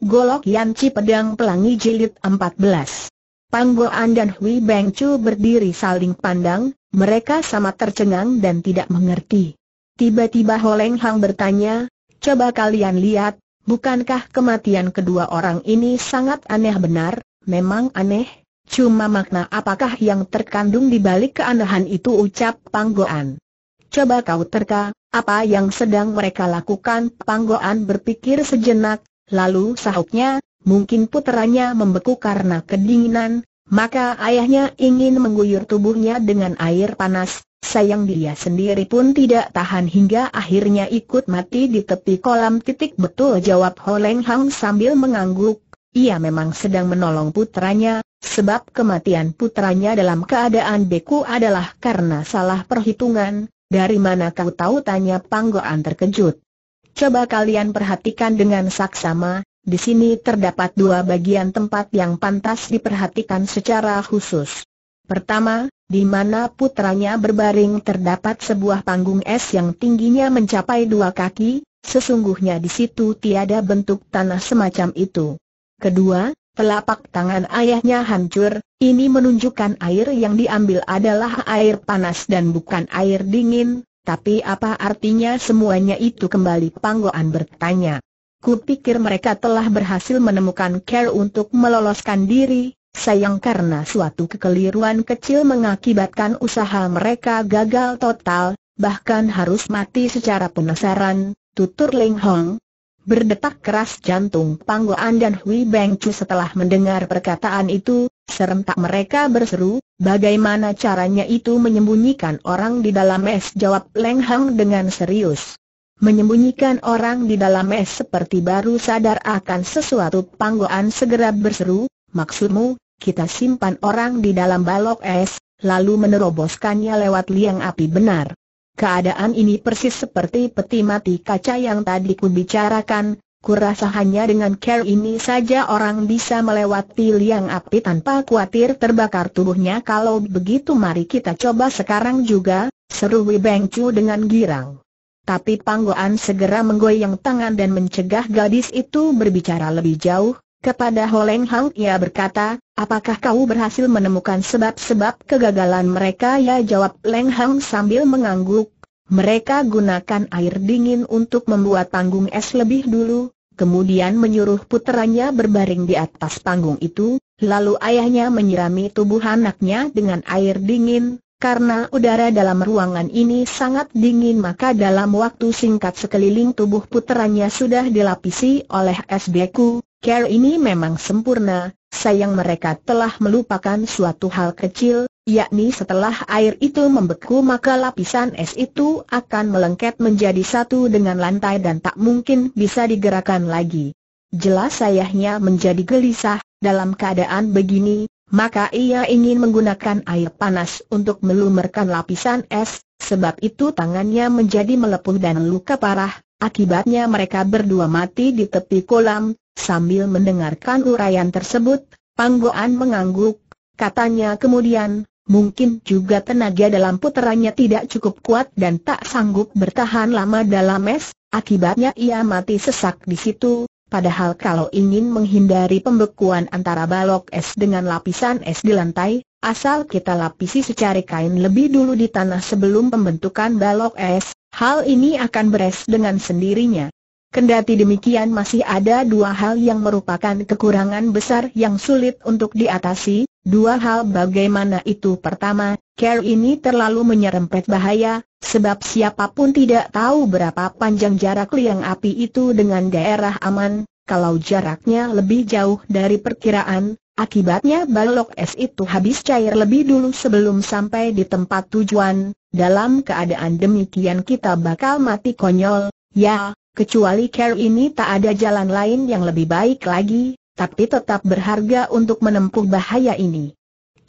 Golok Yanci Pedang Pelangi Jilid 14 Panggoan dan Hui Beng Chu berdiri saling pandang, mereka sama tercengang dan tidak mengerti. Tiba-tiba Holeng Hang bertanya, coba kalian lihat, bukankah kematian kedua orang ini sangat aneh benar, memang aneh? Cuma makna apakah yang terkandung di balik keanehan itu ucap Panggoan. Coba kau terka, apa yang sedang mereka lakukan? Panggoan berpikir sejenak, Lalu sahutnya, mungkin puteranya membeku karena kedinginan, maka ayahnya ingin mengguyur tubuhnya dengan air panas, sayang dia sendiri pun tidak tahan hingga akhirnya ikut mati di tepi kolam titik betul jawab Holeng Hang sambil mengangguk, ia memang sedang menolong putranya, sebab kematian putranya dalam keadaan beku adalah karena salah perhitungan, dari mana kau tahu tanya Panggoan terkejut. Coba kalian perhatikan dengan saksama, di sini terdapat dua bagian tempat yang pantas diperhatikan secara khusus. Pertama, di mana putranya berbaring terdapat sebuah panggung es yang tingginya mencapai dua kaki, sesungguhnya di situ tiada bentuk tanah semacam itu. Kedua, telapak tangan ayahnya hancur, ini menunjukkan air yang diambil adalah air panas dan bukan air dingin, tapi apa artinya semuanya itu kembali Panggoan bertanya. Kupikir mereka telah berhasil menemukan care untuk meloloskan diri, sayang karena suatu kekeliruan kecil mengakibatkan usaha mereka gagal total, bahkan harus mati secara penasaran, tutur Ling Hong, Berdetak keras jantung Panggoan dan Hui Beng Chu setelah mendengar perkataan itu, serentak mereka berseru, bagaimana caranya itu menyembunyikan orang di dalam es jawab Leng Hang dengan serius. Menyembunyikan orang di dalam es seperti baru sadar akan sesuatu Panggoan segera berseru, maksudmu, kita simpan orang di dalam balok es, lalu meneroboskannya lewat liang api benar. Keadaan ini persis seperti peti mati kaca yang tadi ku bicarakan, kurasa hanya dengan care ini saja orang bisa melewati liang api tanpa khawatir terbakar tubuhnya kalau begitu mari kita coba sekarang juga, seru Beng Chu dengan girang. Tapi Panggoan segera menggoyang tangan dan mencegah gadis itu berbicara lebih jauh, kepada Holeng Hang ia berkata, Apakah kau berhasil menemukan sebab-sebab kegagalan mereka ya jawab Leng Hang sambil mengangguk. Mereka gunakan air dingin untuk membuat panggung es lebih dulu, kemudian menyuruh puteranya berbaring di atas panggung itu, lalu ayahnya menyirami tubuh anaknya dengan air dingin, karena udara dalam ruangan ini sangat dingin maka dalam waktu singkat sekeliling tubuh puteranya sudah dilapisi oleh es beku, care ini memang sempurna, sayang mereka telah melupakan suatu hal kecil, yakni setelah air itu membeku maka lapisan es itu akan melengket menjadi satu dengan lantai dan tak mungkin bisa digerakkan lagi. Jelas sayahnya menjadi gelisah, dalam keadaan begini, maka ia ingin menggunakan air panas untuk melumerkan lapisan es, sebab itu tangannya menjadi melepuh dan luka parah, Akibatnya mereka berdua mati di tepi kolam, sambil mendengarkan uraian tersebut, Panggoan mengangguk, katanya kemudian, mungkin juga tenaga dalam puterannya tidak cukup kuat dan tak sanggup bertahan lama dalam es, akibatnya ia mati sesak di situ, padahal kalau ingin menghindari pembekuan antara balok es dengan lapisan es di lantai, asal kita lapisi secara kain lebih dulu di tanah sebelum pembentukan balok es, Hal ini akan beres dengan sendirinya. Kendati demikian masih ada dua hal yang merupakan kekurangan besar yang sulit untuk diatasi, dua hal bagaimana itu pertama, care ini terlalu menyerempet bahaya, sebab siapapun tidak tahu berapa panjang jarak liang api itu dengan daerah aman, kalau jaraknya lebih jauh dari perkiraan, Akibatnya balok es itu habis cair lebih dulu sebelum sampai di tempat tujuan, dalam keadaan demikian kita bakal mati konyol, ya, kecuali care ini tak ada jalan lain yang lebih baik lagi, tapi tetap berharga untuk menempuh bahaya ini.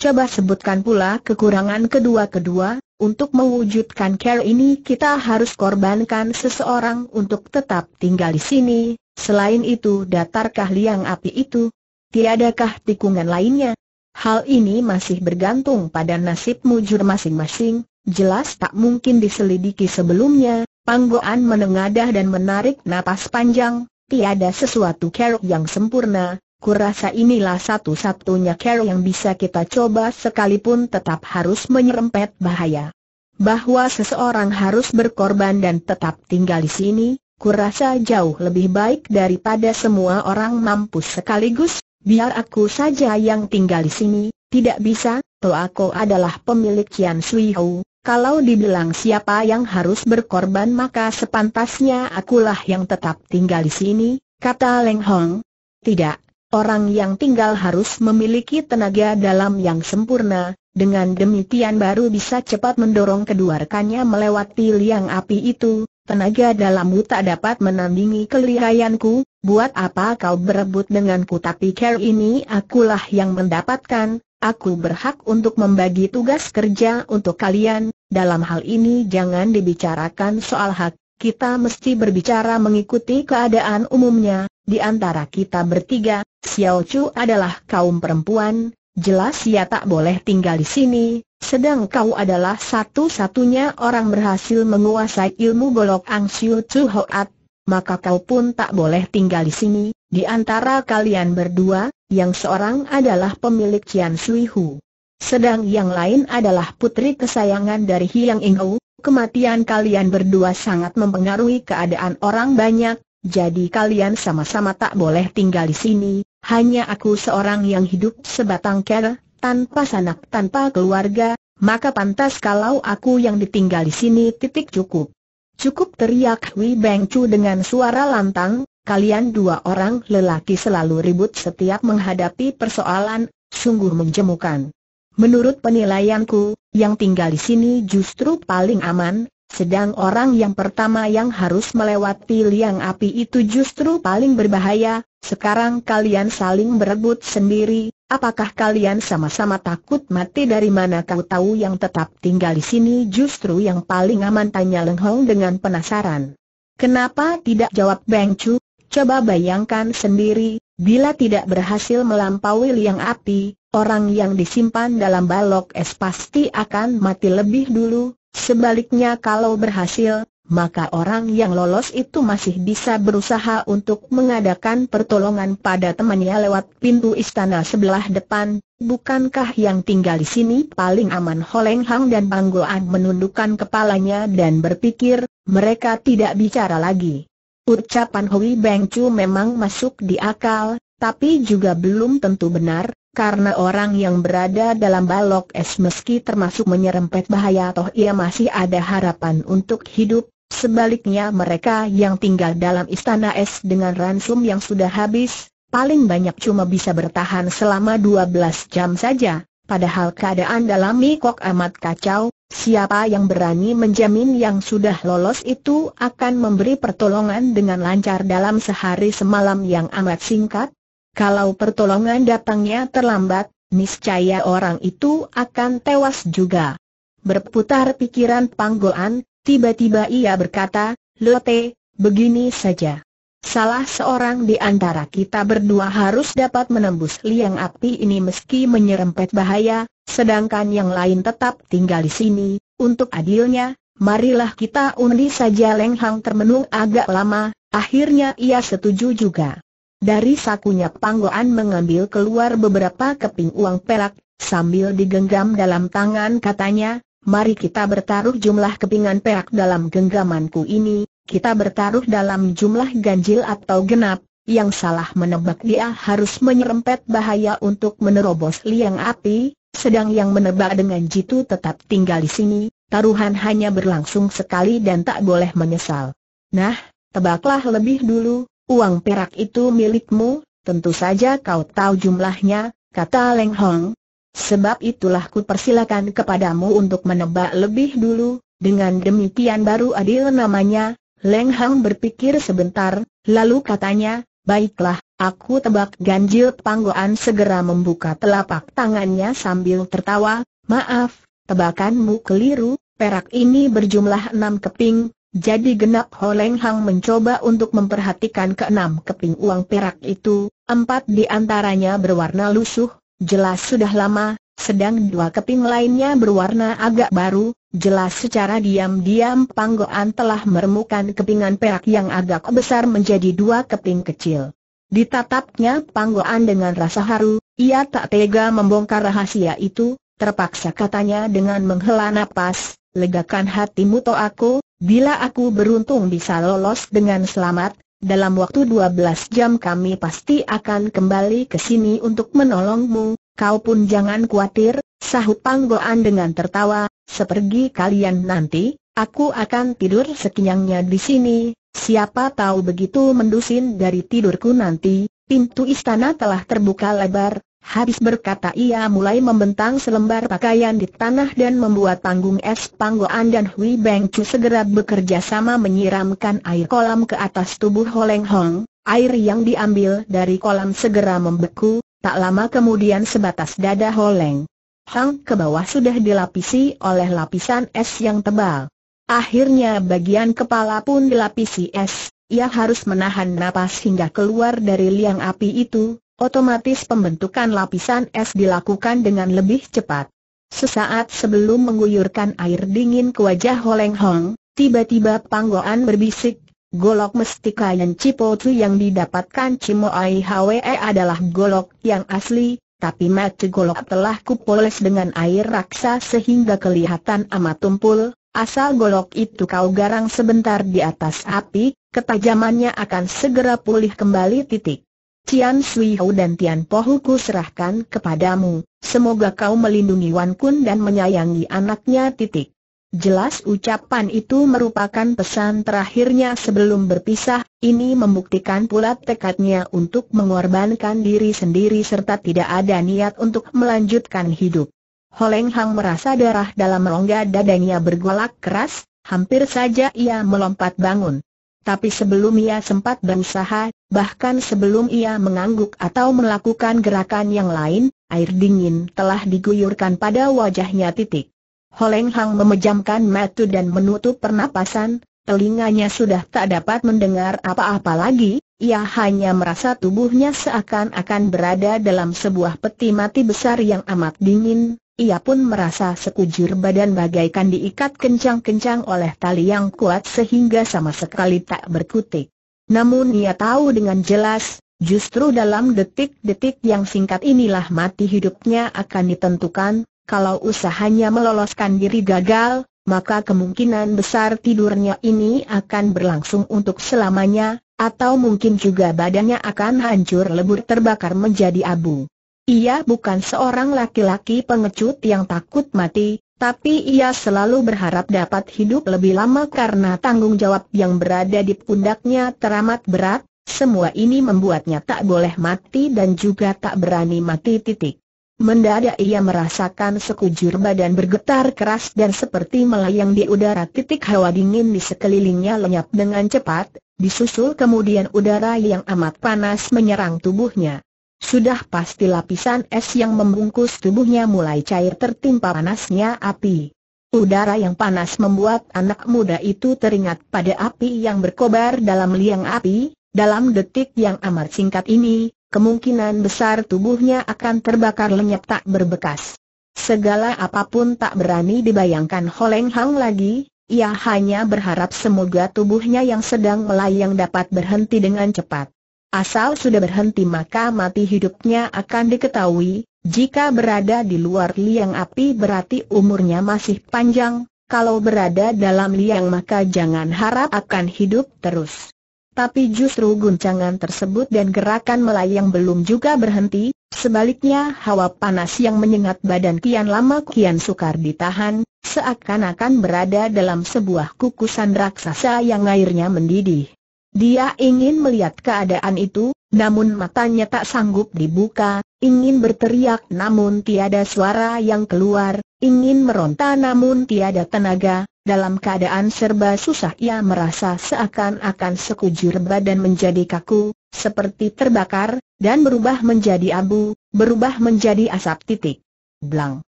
Coba sebutkan pula kekurangan kedua-kedua, untuk mewujudkan care ini kita harus korbankan seseorang untuk tetap tinggal di sini, selain itu datarkah liang api itu, tiadakah tikungan lainnya? Hal ini masih bergantung pada nasib mujur masing-masing, jelas tak mungkin diselidiki sebelumnya, Panggoan menengadah dan menarik napas panjang, tiada sesuatu kerok yang sempurna, kurasa inilah satu-satunya kerok yang bisa kita coba sekalipun tetap harus menyerempet bahaya. Bahwa seseorang harus berkorban dan tetap tinggal di sini, kurasa jauh lebih baik daripada semua orang mampus sekaligus, Biar aku saja yang tinggal di sini, tidak bisa, aku adalah pemilik Yan Sui Hou. Kalau dibilang siapa yang harus berkorban maka sepantasnya akulah yang tetap tinggal di sini, kata Leng Hong. Tidak, orang yang tinggal harus memiliki tenaga dalam yang sempurna, dengan demikian baru bisa cepat mendorong kedua rekannya melewati liang api itu, tenaga dalammu tak dapat menandingi kelihayanku buat apa kau berebut denganku tapi care ini akulah yang mendapatkan, aku berhak untuk membagi tugas kerja untuk kalian, dalam hal ini jangan dibicarakan soal hak, kita mesti berbicara mengikuti keadaan umumnya, di antara kita bertiga, Xiao Chu adalah kaum perempuan, jelas ia tak boleh tinggal di sini, sedang kau adalah satu-satunya orang berhasil menguasai ilmu golok Ang Xiu Chu Hoat, maka kau pun tak boleh tinggal di sini, di antara kalian berdua, yang seorang adalah pemilik Cian Sui Hu. Sedang yang lain adalah putri kesayangan dari Hiang Ingou, kematian kalian berdua sangat mempengaruhi keadaan orang banyak, jadi kalian sama-sama tak boleh tinggal di sini, hanya aku seorang yang hidup sebatang kera, tanpa sanak tanpa keluarga, maka pantas kalau aku yang ditinggal di sini titik cukup. Cukup teriak Hui Beng Chu dengan suara lantang, kalian dua orang lelaki selalu ribut setiap menghadapi persoalan, sungguh menjemukan. Menurut penilaianku, yang tinggal di sini justru paling aman, sedang orang yang pertama yang harus melewati liang api itu justru paling berbahaya, sekarang kalian saling berebut sendiri, apakah kalian sama-sama takut mati dari mana kau tahu yang tetap tinggal di sini justru yang paling aman tanya Leng Hong dengan penasaran. Kenapa tidak jawab Beng Chu? Coba bayangkan sendiri, bila tidak berhasil melampaui liang api, Orang yang disimpan dalam balok es pasti akan mati lebih dulu, Sebaliknya kalau berhasil, maka orang yang lolos itu masih bisa berusaha untuk mengadakan pertolongan pada temannya lewat pintu istana sebelah depan, bukankah yang tinggal di sini paling aman Holeng Hang dan Banggoan menundukkan kepalanya dan berpikir, mereka tidak bicara lagi. Ucapan Hui Beng Chu memang masuk di akal, tapi juga belum tentu benar, karena orang yang berada dalam balok es meski termasuk menyerempet bahaya toh ia masih ada harapan untuk hidup, sebaliknya mereka yang tinggal dalam istana es dengan ransum yang sudah habis, paling banyak cuma bisa bertahan selama 12 jam saja, padahal keadaan dalam mikok amat kacau, siapa yang berani menjamin yang sudah lolos itu akan memberi pertolongan dengan lancar dalam sehari semalam yang amat singkat? Kalau pertolongan datangnya terlambat, niscaya orang itu akan tewas juga. Berputar pikiran panggoan, tiba-tiba ia berkata, Lote, begini saja. Salah seorang di antara kita berdua harus dapat menembus liang api ini meski menyerempet bahaya, sedangkan yang lain tetap tinggal di sini. Untuk adilnya, marilah kita undi saja Leng termenung agak lama, akhirnya ia setuju juga. Dari sakunya Panggoan mengambil keluar beberapa keping uang perak, sambil digenggam dalam tangan katanya, mari kita bertaruh jumlah kepingan perak dalam genggamanku ini, kita bertaruh dalam jumlah ganjil atau genap, yang salah menebak dia harus menyerempet bahaya untuk menerobos liang api, sedang yang menebak dengan jitu tetap tinggal di sini, taruhan hanya berlangsung sekali dan tak boleh menyesal. Nah, tebaklah lebih dulu, Uang perak itu milikmu, tentu saja kau tahu jumlahnya, kata Leng Hong. Sebab itulah ku persilakan kepadamu untuk menebak lebih dulu, dengan demikian baru adil namanya. Leng Hong berpikir sebentar, lalu katanya, baiklah, aku tebak ganjil panggoan segera membuka telapak tangannya sambil tertawa, maaf, tebakanmu keliru, perak ini berjumlah enam keping, jadi genap Holeng Hang mencoba untuk memperhatikan keenam keping uang perak itu, empat di antaranya berwarna lusuh, jelas sudah lama, sedang dua keping lainnya berwarna agak baru, jelas secara diam-diam Panggoan telah meremukan kepingan perak yang agak besar menjadi dua keping kecil. Ditatapnya Panggoan dengan rasa haru, ia tak tega membongkar rahasia itu, terpaksa katanya dengan menghela napas, legakan hatimu to aku, Bila aku beruntung bisa lolos dengan selamat, dalam waktu 12 jam kami pasti akan kembali ke sini untuk menolongmu, kau pun jangan khawatir, sahut Panggoan dengan tertawa, sepergi kalian nanti, aku akan tidur sekenyangnya di sini, siapa tahu begitu mendusin dari tidurku nanti, pintu istana telah terbuka lebar, Habis berkata ia mulai membentang selembar pakaian di tanah dan membuat panggung es panggoan dan Hui Beng Chu segera bekerja sama menyiramkan air kolam ke atas tubuh Holeng Hong. Air yang diambil dari kolam segera membeku, tak lama kemudian sebatas dada Holeng Hong ke bawah sudah dilapisi oleh lapisan es yang tebal. Akhirnya bagian kepala pun dilapisi es, ia harus menahan napas hingga keluar dari liang api itu, otomatis pembentukan lapisan es dilakukan dengan lebih cepat. Sesaat sebelum mengguyurkan air dingin ke wajah Holeng Hong, tiba-tiba panggoan berbisik, golok mestika yang cipotu yang didapatkan Cimoai Hwe e adalah golok yang asli, tapi mati golok telah kupoles dengan air raksa sehingga kelihatan amat tumpul, asal golok itu kau garang sebentar di atas api, ketajamannya akan segera pulih kembali titik. Tian Sui Hou dan Tian Pohu ku serahkan kepadamu, semoga kau melindungi Wan Kun dan menyayangi anaknya titik. Jelas ucapan itu merupakan pesan terakhirnya sebelum berpisah, ini membuktikan pula tekadnya untuk mengorbankan diri sendiri serta tidak ada niat untuk melanjutkan hidup. Holeng Hang merasa darah dalam rongga dadanya bergolak keras, hampir saja ia melompat bangun tapi sebelum ia sempat berusaha, bahkan sebelum ia mengangguk atau melakukan gerakan yang lain, air dingin telah diguyurkan pada wajahnya titik. Holeng Hang memejamkan mata dan menutup pernapasan, telinganya sudah tak dapat mendengar apa-apa lagi, ia hanya merasa tubuhnya seakan-akan berada dalam sebuah peti mati besar yang amat dingin, ia pun merasa sekujur badan bagaikan diikat kencang-kencang oleh tali yang kuat sehingga sama sekali tak berkutik. Namun ia tahu dengan jelas, justru dalam detik-detik yang singkat inilah mati hidupnya akan ditentukan, kalau usahanya meloloskan diri gagal, maka kemungkinan besar tidurnya ini akan berlangsung untuk selamanya, atau mungkin juga badannya akan hancur lebur terbakar menjadi abu. Ia bukan seorang laki-laki pengecut yang takut mati, tapi ia selalu berharap dapat hidup lebih lama karena tanggung jawab yang berada di pundaknya teramat berat, semua ini membuatnya tak boleh mati dan juga tak berani mati titik. Mendadak ia merasakan sekujur badan bergetar keras dan seperti melayang di udara titik hawa dingin di sekelilingnya lenyap dengan cepat, disusul kemudian udara yang amat panas menyerang tubuhnya. Sudah pasti lapisan es yang membungkus tubuhnya mulai cair tertimpa panasnya api. Udara yang panas membuat anak muda itu teringat pada api yang berkobar dalam liang api, dalam detik yang amat singkat ini, kemungkinan besar tubuhnya akan terbakar lenyap tak berbekas. Segala apapun tak berani dibayangkan Holeng Hang lagi, ia hanya berharap semoga tubuhnya yang sedang melayang dapat berhenti dengan cepat. Asal sudah berhenti maka mati hidupnya akan diketahui, jika berada di luar liang api berarti umurnya masih panjang, kalau berada dalam liang maka jangan harap akan hidup terus. Tapi justru guncangan tersebut dan gerakan melayang belum juga berhenti, sebaliknya hawa panas yang menyengat badan kian lama kian sukar ditahan, seakan-akan berada dalam sebuah kukusan raksasa yang airnya mendidih. Dia ingin melihat keadaan itu, namun matanya tak sanggup dibuka, ingin berteriak namun tiada suara yang keluar, ingin meronta namun tiada tenaga, dalam keadaan serba susah ia merasa seakan-akan sekujur badan menjadi kaku, seperti terbakar, dan berubah menjadi abu, berubah menjadi asap titik. Blang.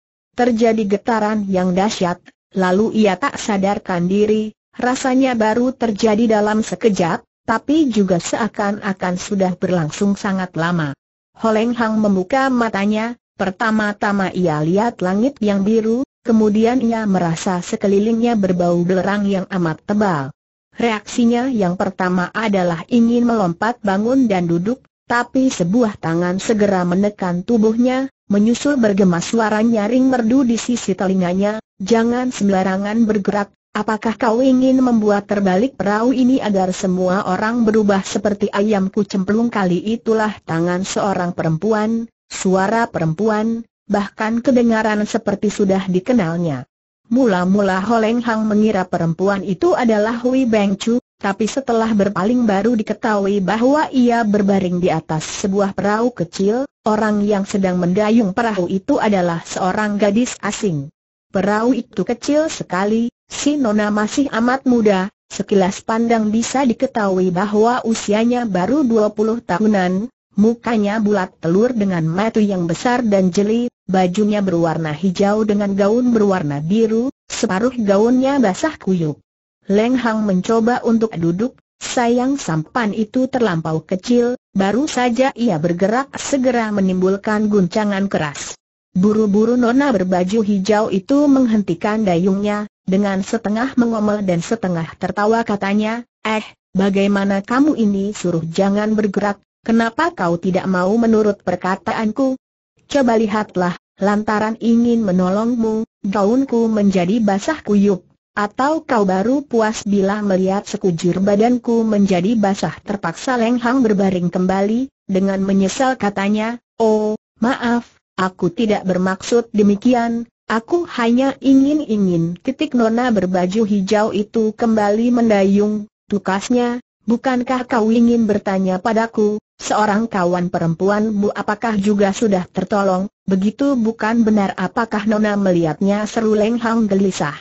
Terjadi getaran yang dahsyat, lalu ia tak sadarkan diri, rasanya baru terjadi dalam sekejap, tapi juga seakan-akan sudah berlangsung sangat lama. Holeng Hang membuka matanya, pertama-tama ia lihat langit yang biru, kemudian ia merasa sekelilingnya berbau belerang yang amat tebal. Reaksinya yang pertama adalah ingin melompat bangun dan duduk, tapi sebuah tangan segera menekan tubuhnya, menyusul bergema suara nyaring merdu di sisi telinganya, jangan sembarangan bergerak, Apakah kau ingin membuat terbalik perahu ini agar semua orang berubah seperti ayamku cemplung kali itulah tangan seorang perempuan, suara perempuan, bahkan kedengaran seperti sudah dikenalnya. Mula-mula Holeng Hang mengira perempuan itu adalah Hui Beng Chu, tapi setelah berpaling baru diketahui bahwa ia berbaring di atas sebuah perahu kecil, orang yang sedang mendayung perahu itu adalah seorang gadis asing. Perahu itu kecil sekali, Si Nona masih amat muda, sekilas pandang bisa diketahui bahwa usianya baru 20 tahunan, mukanya bulat telur dengan mata yang besar dan jeli, bajunya berwarna hijau dengan gaun berwarna biru, separuh gaunnya basah kuyup. Leng Hang mencoba untuk duduk, sayang sampan itu terlampau kecil, baru saja ia bergerak segera menimbulkan guncangan keras. Buru-buru Nona berbaju hijau itu menghentikan dayungnya, dengan setengah mengomel dan setengah tertawa katanya, eh, bagaimana kamu ini suruh jangan bergerak, kenapa kau tidak mau menurut perkataanku? Coba lihatlah, lantaran ingin menolongmu, daunku menjadi basah kuyup. Atau kau baru puas bila melihat sekujur badanku menjadi basah terpaksa Lenghang berbaring kembali, dengan menyesal katanya, oh, maaf, aku tidak bermaksud demikian, Aku hanya ingin-ingin ketik nona berbaju hijau itu kembali mendayung, tukasnya, bukankah kau ingin bertanya padaku, seorang kawan perempuanmu apakah juga sudah tertolong, begitu bukan benar apakah nona melihatnya seru lenghang Hang gelisah.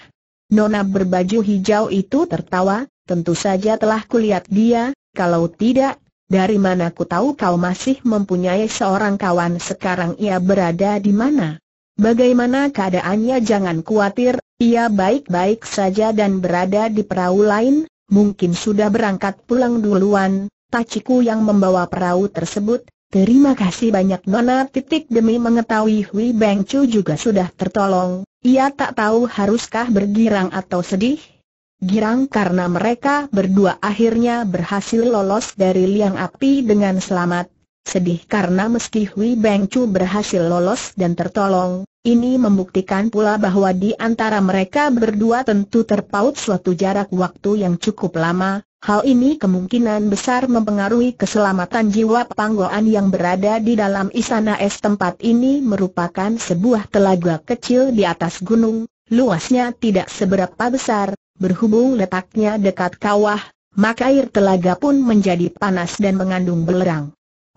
Nona berbaju hijau itu tertawa, tentu saja telah kulihat dia, kalau tidak, dari mana ku tahu kau masih mempunyai seorang kawan sekarang ia berada di mana? Bagaimana keadaannya jangan khawatir, ia baik-baik saja dan berada di perahu lain, mungkin sudah berangkat pulang duluan, Taciku yang membawa perahu tersebut, terima kasih banyak Nona titik demi mengetahui Hui Beng Chu juga sudah tertolong, ia tak tahu haruskah bergirang atau sedih. Girang karena mereka berdua akhirnya berhasil lolos dari liang api dengan selamat, Sedih karena meski Hui Beng Chu berhasil lolos dan tertolong, ini membuktikan pula bahwa di antara mereka berdua tentu terpaut suatu jarak waktu yang cukup lama, hal ini kemungkinan besar mempengaruhi keselamatan jiwa panggoan yang berada di dalam istana es tempat ini merupakan sebuah telaga kecil di atas gunung, luasnya tidak seberapa besar, berhubung letaknya dekat kawah, maka air telaga pun menjadi panas dan mengandung belerang.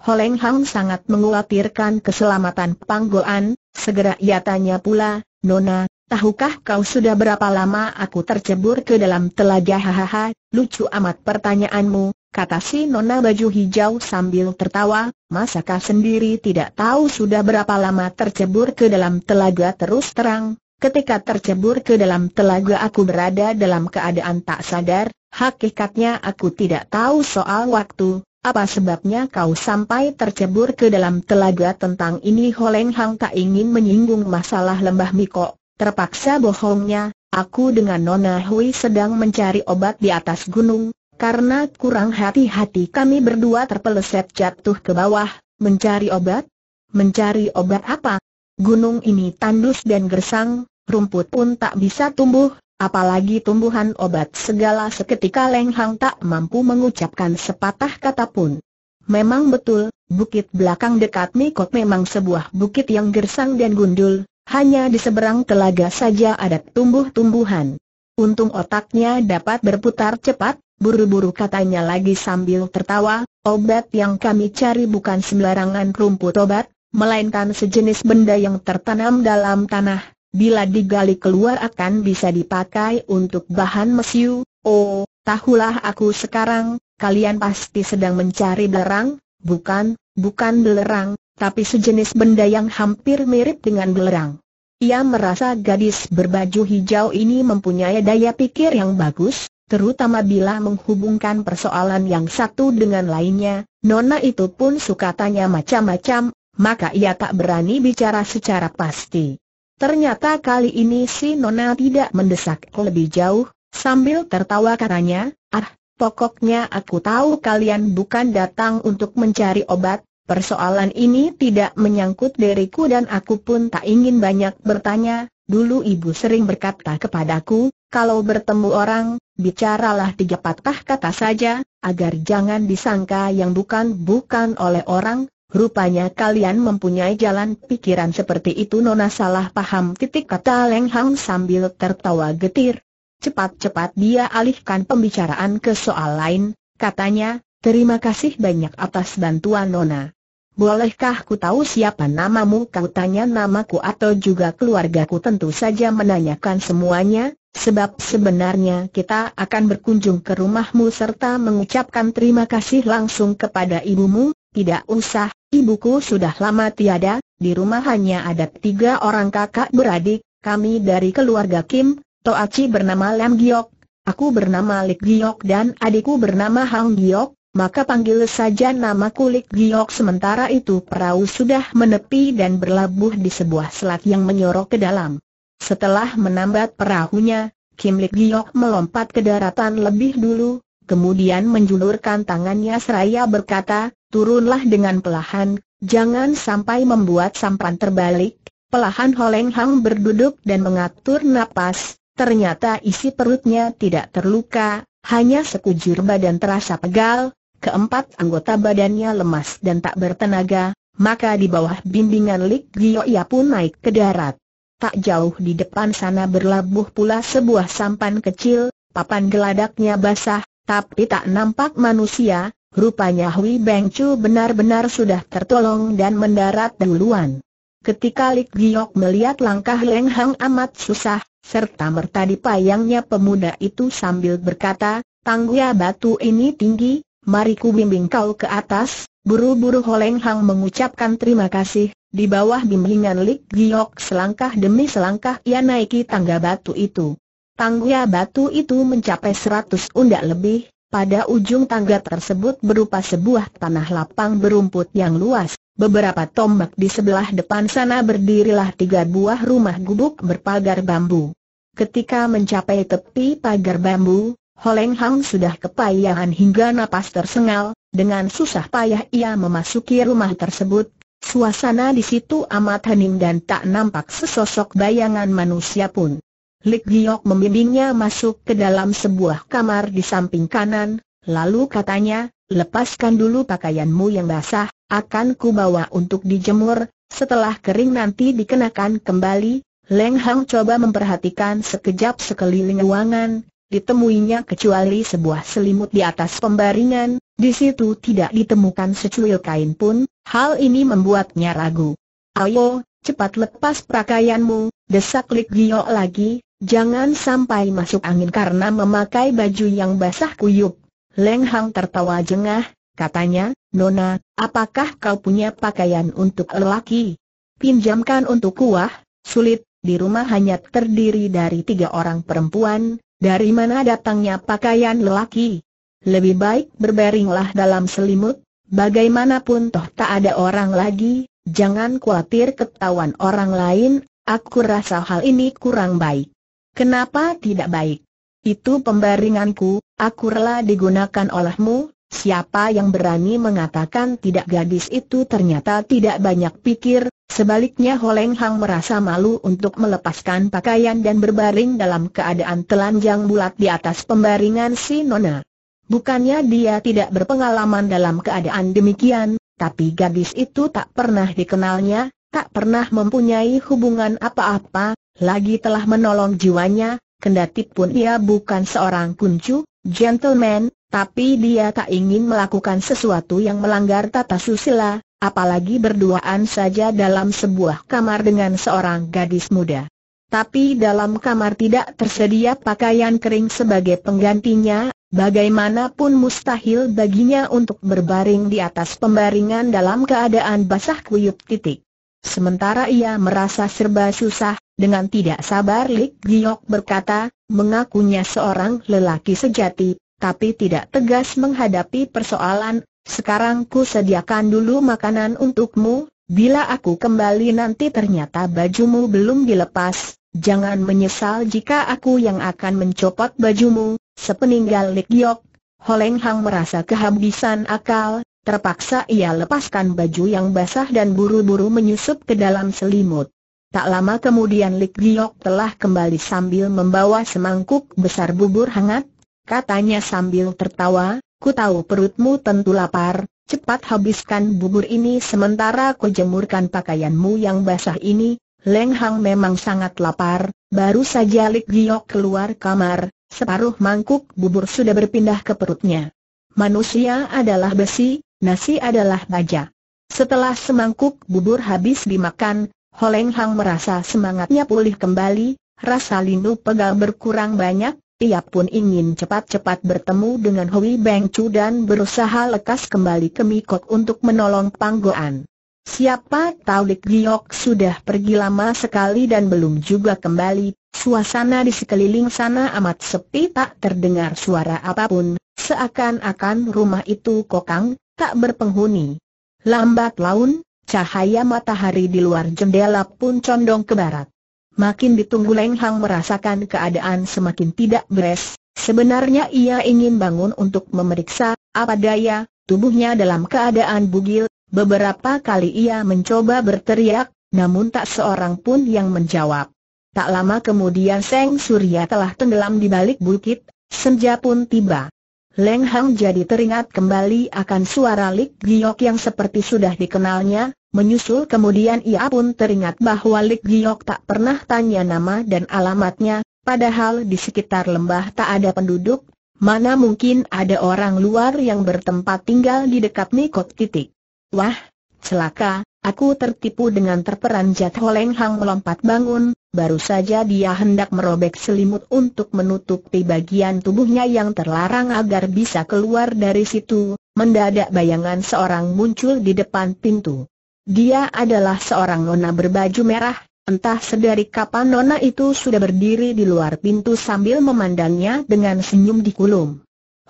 Holeng Hang sangat menguatirkan keselamatan Panggoan, segera ia tanya pula, Nona, tahukah kau sudah berapa lama aku tercebur ke dalam telaga hahaha, lucu amat pertanyaanmu, kata si Nona baju hijau sambil tertawa, masakah sendiri tidak tahu sudah berapa lama tercebur ke dalam telaga terus terang, ketika tercebur ke dalam telaga aku berada dalam keadaan tak sadar, hakikatnya aku tidak tahu soal waktu, apa sebabnya kau sampai tercebur ke dalam telaga tentang ini Holeng Hang tak ingin menyinggung masalah lembah Miko, terpaksa bohongnya, aku dengan Nona Hui sedang mencari obat di atas gunung, karena kurang hati-hati kami berdua terpeleset jatuh ke bawah, mencari obat? Mencari obat apa? Gunung ini tandus dan gersang, rumput pun tak bisa tumbuh, apalagi tumbuhan obat segala seketika Leng Hang tak mampu mengucapkan sepatah kata pun. Memang betul, bukit belakang dekat Mikot memang sebuah bukit yang gersang dan gundul, hanya di seberang telaga saja ada tumbuh-tumbuhan. Untung otaknya dapat berputar cepat, buru-buru katanya lagi sambil tertawa, obat yang kami cari bukan sembarangan rumput obat, melainkan sejenis benda yang tertanam dalam tanah, Bila digali keluar akan bisa dipakai untuk bahan mesiu, oh, tahulah aku sekarang, kalian pasti sedang mencari belerang, bukan, bukan belerang, tapi sejenis benda yang hampir mirip dengan belerang. Ia merasa gadis berbaju hijau ini mempunyai daya pikir yang bagus, terutama bila menghubungkan persoalan yang satu dengan lainnya, Nona itu pun suka tanya macam-macam, maka ia tak berani bicara secara pasti. Ternyata kali ini si Nona tidak mendesak lebih jauh, sambil tertawa katanya, ah, pokoknya aku tahu kalian bukan datang untuk mencari obat, persoalan ini tidak menyangkut diriku dan aku pun tak ingin banyak bertanya, dulu ibu sering berkata kepadaku, kalau bertemu orang, bicaralah tiga patah kata saja, agar jangan disangka yang bukan-bukan oleh orang, Rupanya kalian mempunyai jalan pikiran seperti itu Nona salah paham titik kata Leng Hang sambil tertawa getir. Cepat-cepat dia alihkan pembicaraan ke soal lain, katanya, terima kasih banyak atas bantuan Nona. Bolehkah ku tahu siapa namamu? Kau tanya namaku atau juga keluargaku tentu saja menanyakan semuanya, sebab sebenarnya kita akan berkunjung ke rumahmu serta mengucapkan terima kasih langsung kepada ibumu, tidak usah, ibuku sudah lama tiada, di rumah hanya ada tiga orang kakak beradik, kami dari keluarga Kim, Toachi bernama Lam Giok, aku bernama Lik Giok dan adikku bernama Hang Giok, maka panggil saja nama kulik Giok sementara itu perahu sudah menepi dan berlabuh di sebuah selat yang menyorok ke dalam. Setelah menambat perahunya, Kim Lik Giok melompat ke daratan lebih dulu, kemudian menjulurkan tangannya seraya berkata, turunlah dengan pelahan, jangan sampai membuat sampan terbalik. Pelahan Holeng Hang berduduk dan mengatur napas, ternyata isi perutnya tidak terluka, hanya sekujur badan terasa pegal, keempat anggota badannya lemas dan tak bertenaga, maka di bawah bimbingan Lik Gio ia pun naik ke darat. Tak jauh di depan sana berlabuh pula sebuah sampan kecil, papan geladaknya basah, tapi tak nampak manusia, Rupanya Hui Beng Chu benar-benar sudah tertolong dan mendarat duluan. Ketika Lik Giok melihat langkah Leng Hang amat susah, serta merta dipayangnya pemuda itu sambil berkata, Tangguya batu ini tinggi, mari ku bimbing kau ke atas, buru-buru Leng Hang mengucapkan terima kasih, di bawah bimbingan Lik Giok selangkah demi selangkah ia naiki tangga batu itu. Tangguya batu itu mencapai 100 undak lebih, pada ujung tangga tersebut berupa sebuah tanah lapang berumput yang luas, beberapa tombak di sebelah depan sana berdirilah tiga buah rumah gubuk berpagar bambu. Ketika mencapai tepi pagar bambu, Holeng Hang sudah kepayahan hingga napas tersengal, dengan susah payah ia memasuki rumah tersebut. Suasana di situ amat hening dan tak nampak sesosok bayangan manusia pun. Lik Giok membimbingnya masuk ke dalam sebuah kamar di samping kanan, lalu katanya, lepaskan dulu pakaianmu yang basah, akan ku bawa untuk dijemur, setelah kering nanti dikenakan kembali. Leng Hang coba memperhatikan sekejap sekeliling ruangan, ditemuinya kecuali sebuah selimut di atas pembaringan, di situ tidak ditemukan secuil kain pun, hal ini membuatnya ragu. Ayo, cepat lepas pakaianmu, desak Lik Giok lagi, Jangan sampai masuk angin karena memakai baju yang basah kuyup. Leng Hang tertawa jengah, katanya, Nona, apakah kau punya pakaian untuk lelaki? Pinjamkan untuk kuah, sulit, di rumah hanya terdiri dari tiga orang perempuan, dari mana datangnya pakaian lelaki? Lebih baik berbaringlah dalam selimut, bagaimanapun toh tak ada orang lagi, jangan khawatir ketahuan orang lain, aku rasa hal ini kurang baik. Kenapa tidak baik? Itu pembaringanku, aku rela digunakan olehmu, siapa yang berani mengatakan tidak gadis itu ternyata tidak banyak pikir, sebaliknya Holeng Hang merasa malu untuk melepaskan pakaian dan berbaring dalam keadaan telanjang bulat di atas pembaringan si Nona. Bukannya dia tidak berpengalaman dalam keadaan demikian, tapi gadis itu tak pernah dikenalnya, tak pernah mempunyai hubungan apa-apa, lagi telah menolong jiwanya, kendati pun ia bukan seorang kuncu, gentleman, tapi dia tak ingin melakukan sesuatu yang melanggar tata susila, apalagi berduaan saja dalam sebuah kamar dengan seorang gadis muda. Tapi dalam kamar tidak tersedia pakaian kering sebagai penggantinya, bagaimanapun mustahil baginya untuk berbaring di atas pembaringan dalam keadaan basah kuyup titik. Sementara ia merasa serba susah, dengan tidak sabar Lik Giok berkata, mengakunya seorang lelaki sejati, tapi tidak tegas menghadapi persoalan, sekarang ku sediakan dulu makanan untukmu, bila aku kembali nanti ternyata bajumu belum dilepas, jangan menyesal jika aku yang akan mencopot bajumu, sepeninggal Lik Giok. Holeng Hang merasa kehabisan akal, terpaksa ia lepaskan baju yang basah dan buru-buru menyusup ke dalam selimut. Tak lama kemudian Lik Giok telah kembali sambil membawa semangkuk besar bubur hangat, katanya sambil tertawa, ku tahu perutmu tentu lapar, cepat habiskan bubur ini sementara ku jemurkan pakaianmu yang basah ini, Leng Hang memang sangat lapar, baru saja Lik Giok keluar kamar, separuh mangkuk bubur sudah berpindah ke perutnya. Manusia adalah besi, nasi adalah baja. Setelah semangkuk bubur habis dimakan, Holeng Hang merasa semangatnya pulih kembali, rasa lindu pegal berkurang banyak, ia pun ingin cepat-cepat bertemu dengan Hui Beng Chu dan berusaha lekas kembali ke Mikok untuk menolong Panggoan. Siapa tahu Lik Giok sudah pergi lama sekali dan belum juga kembali, suasana di sekeliling sana amat sepi tak terdengar suara apapun, seakan-akan rumah itu kokang, tak berpenghuni. Lambat laun, Cahaya matahari di luar jendela pun condong ke barat. Makin ditunggu Leng Hang merasakan keadaan semakin tidak beres, sebenarnya ia ingin bangun untuk memeriksa, apa daya, tubuhnya dalam keadaan bugil, beberapa kali ia mencoba berteriak, namun tak seorang pun yang menjawab. Tak lama kemudian Seng Surya telah tenggelam di balik bukit, senja pun tiba. Leng Hang jadi teringat kembali akan suara Lik Giok yang seperti sudah dikenalnya, menyusul kemudian ia pun teringat bahwa Lik Giok tak pernah tanya nama dan alamatnya, padahal di sekitar lembah tak ada penduduk, mana mungkin ada orang luar yang bertempat tinggal di dekat Nikot titik. Wah, celaka, Aku tertipu dengan terperanjat Holeng Hang melompat bangun, baru saja dia hendak merobek selimut untuk menutupi bagian tubuhnya yang terlarang agar bisa keluar dari situ, mendadak bayangan seorang muncul di depan pintu. Dia adalah seorang nona berbaju merah, entah sedari kapan nona itu sudah berdiri di luar pintu sambil memandangnya dengan senyum di kulum.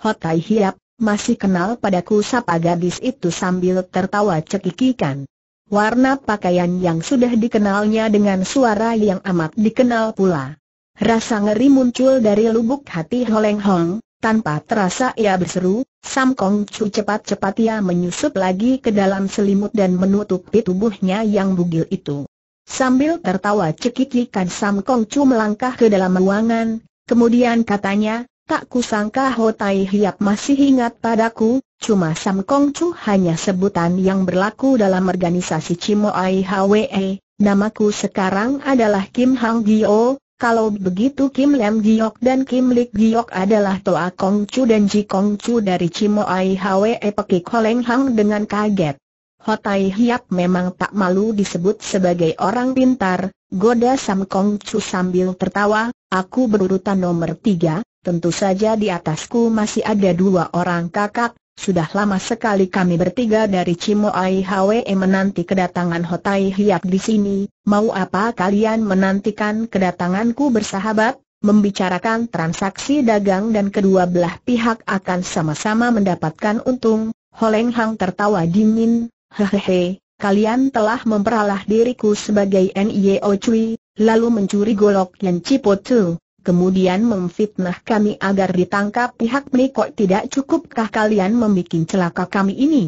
Hotai Hiap, masih kenal padaku sapa gadis itu sambil tertawa cekikikan warna pakaian yang sudah dikenalnya dengan suara yang amat dikenal pula. Rasa ngeri muncul dari lubuk hati Holeng Hong, tanpa terasa ia berseru, Sam Kong Chu cepat-cepat ia menyusup lagi ke dalam selimut dan menutupi tubuhnya yang bugil itu. Sambil tertawa cekikikan Sam Kong Chu melangkah ke dalam ruangan, kemudian katanya, tak kusangka Ho Tai Hiap masih ingat padaku, Cuma Sam Kong Chu hanya sebutan yang berlaku dalam organisasi Ai HWE, namaku sekarang adalah Kim Hang Gio, kalau begitu Kim Lam Giok dan Kim Lik Giok adalah Toa Kong Chu dan Ji Kong Chu dari Ai HWE Pekik Holeng Hang dengan kaget. Hotai Hiap memang tak malu disebut sebagai orang pintar, goda Sam Kong Chu sambil tertawa, aku berurutan nomor tiga, tentu saja di atasku masih ada dua orang kakak, sudah lama sekali kami bertiga dari Ai Hwe menanti kedatangan Hotai Hiap di sini, mau apa kalian menantikan kedatanganku bersahabat? Membicarakan transaksi dagang dan kedua belah pihak akan sama-sama mendapatkan untung, Holeng Hang tertawa dingin, hehehe, kalian telah memperalah diriku sebagai NIO Cui, lalu mencuri golok yang Cipotu kemudian memfitnah kami agar ditangkap pihak Mekok tidak cukupkah kalian membuat celaka kami ini?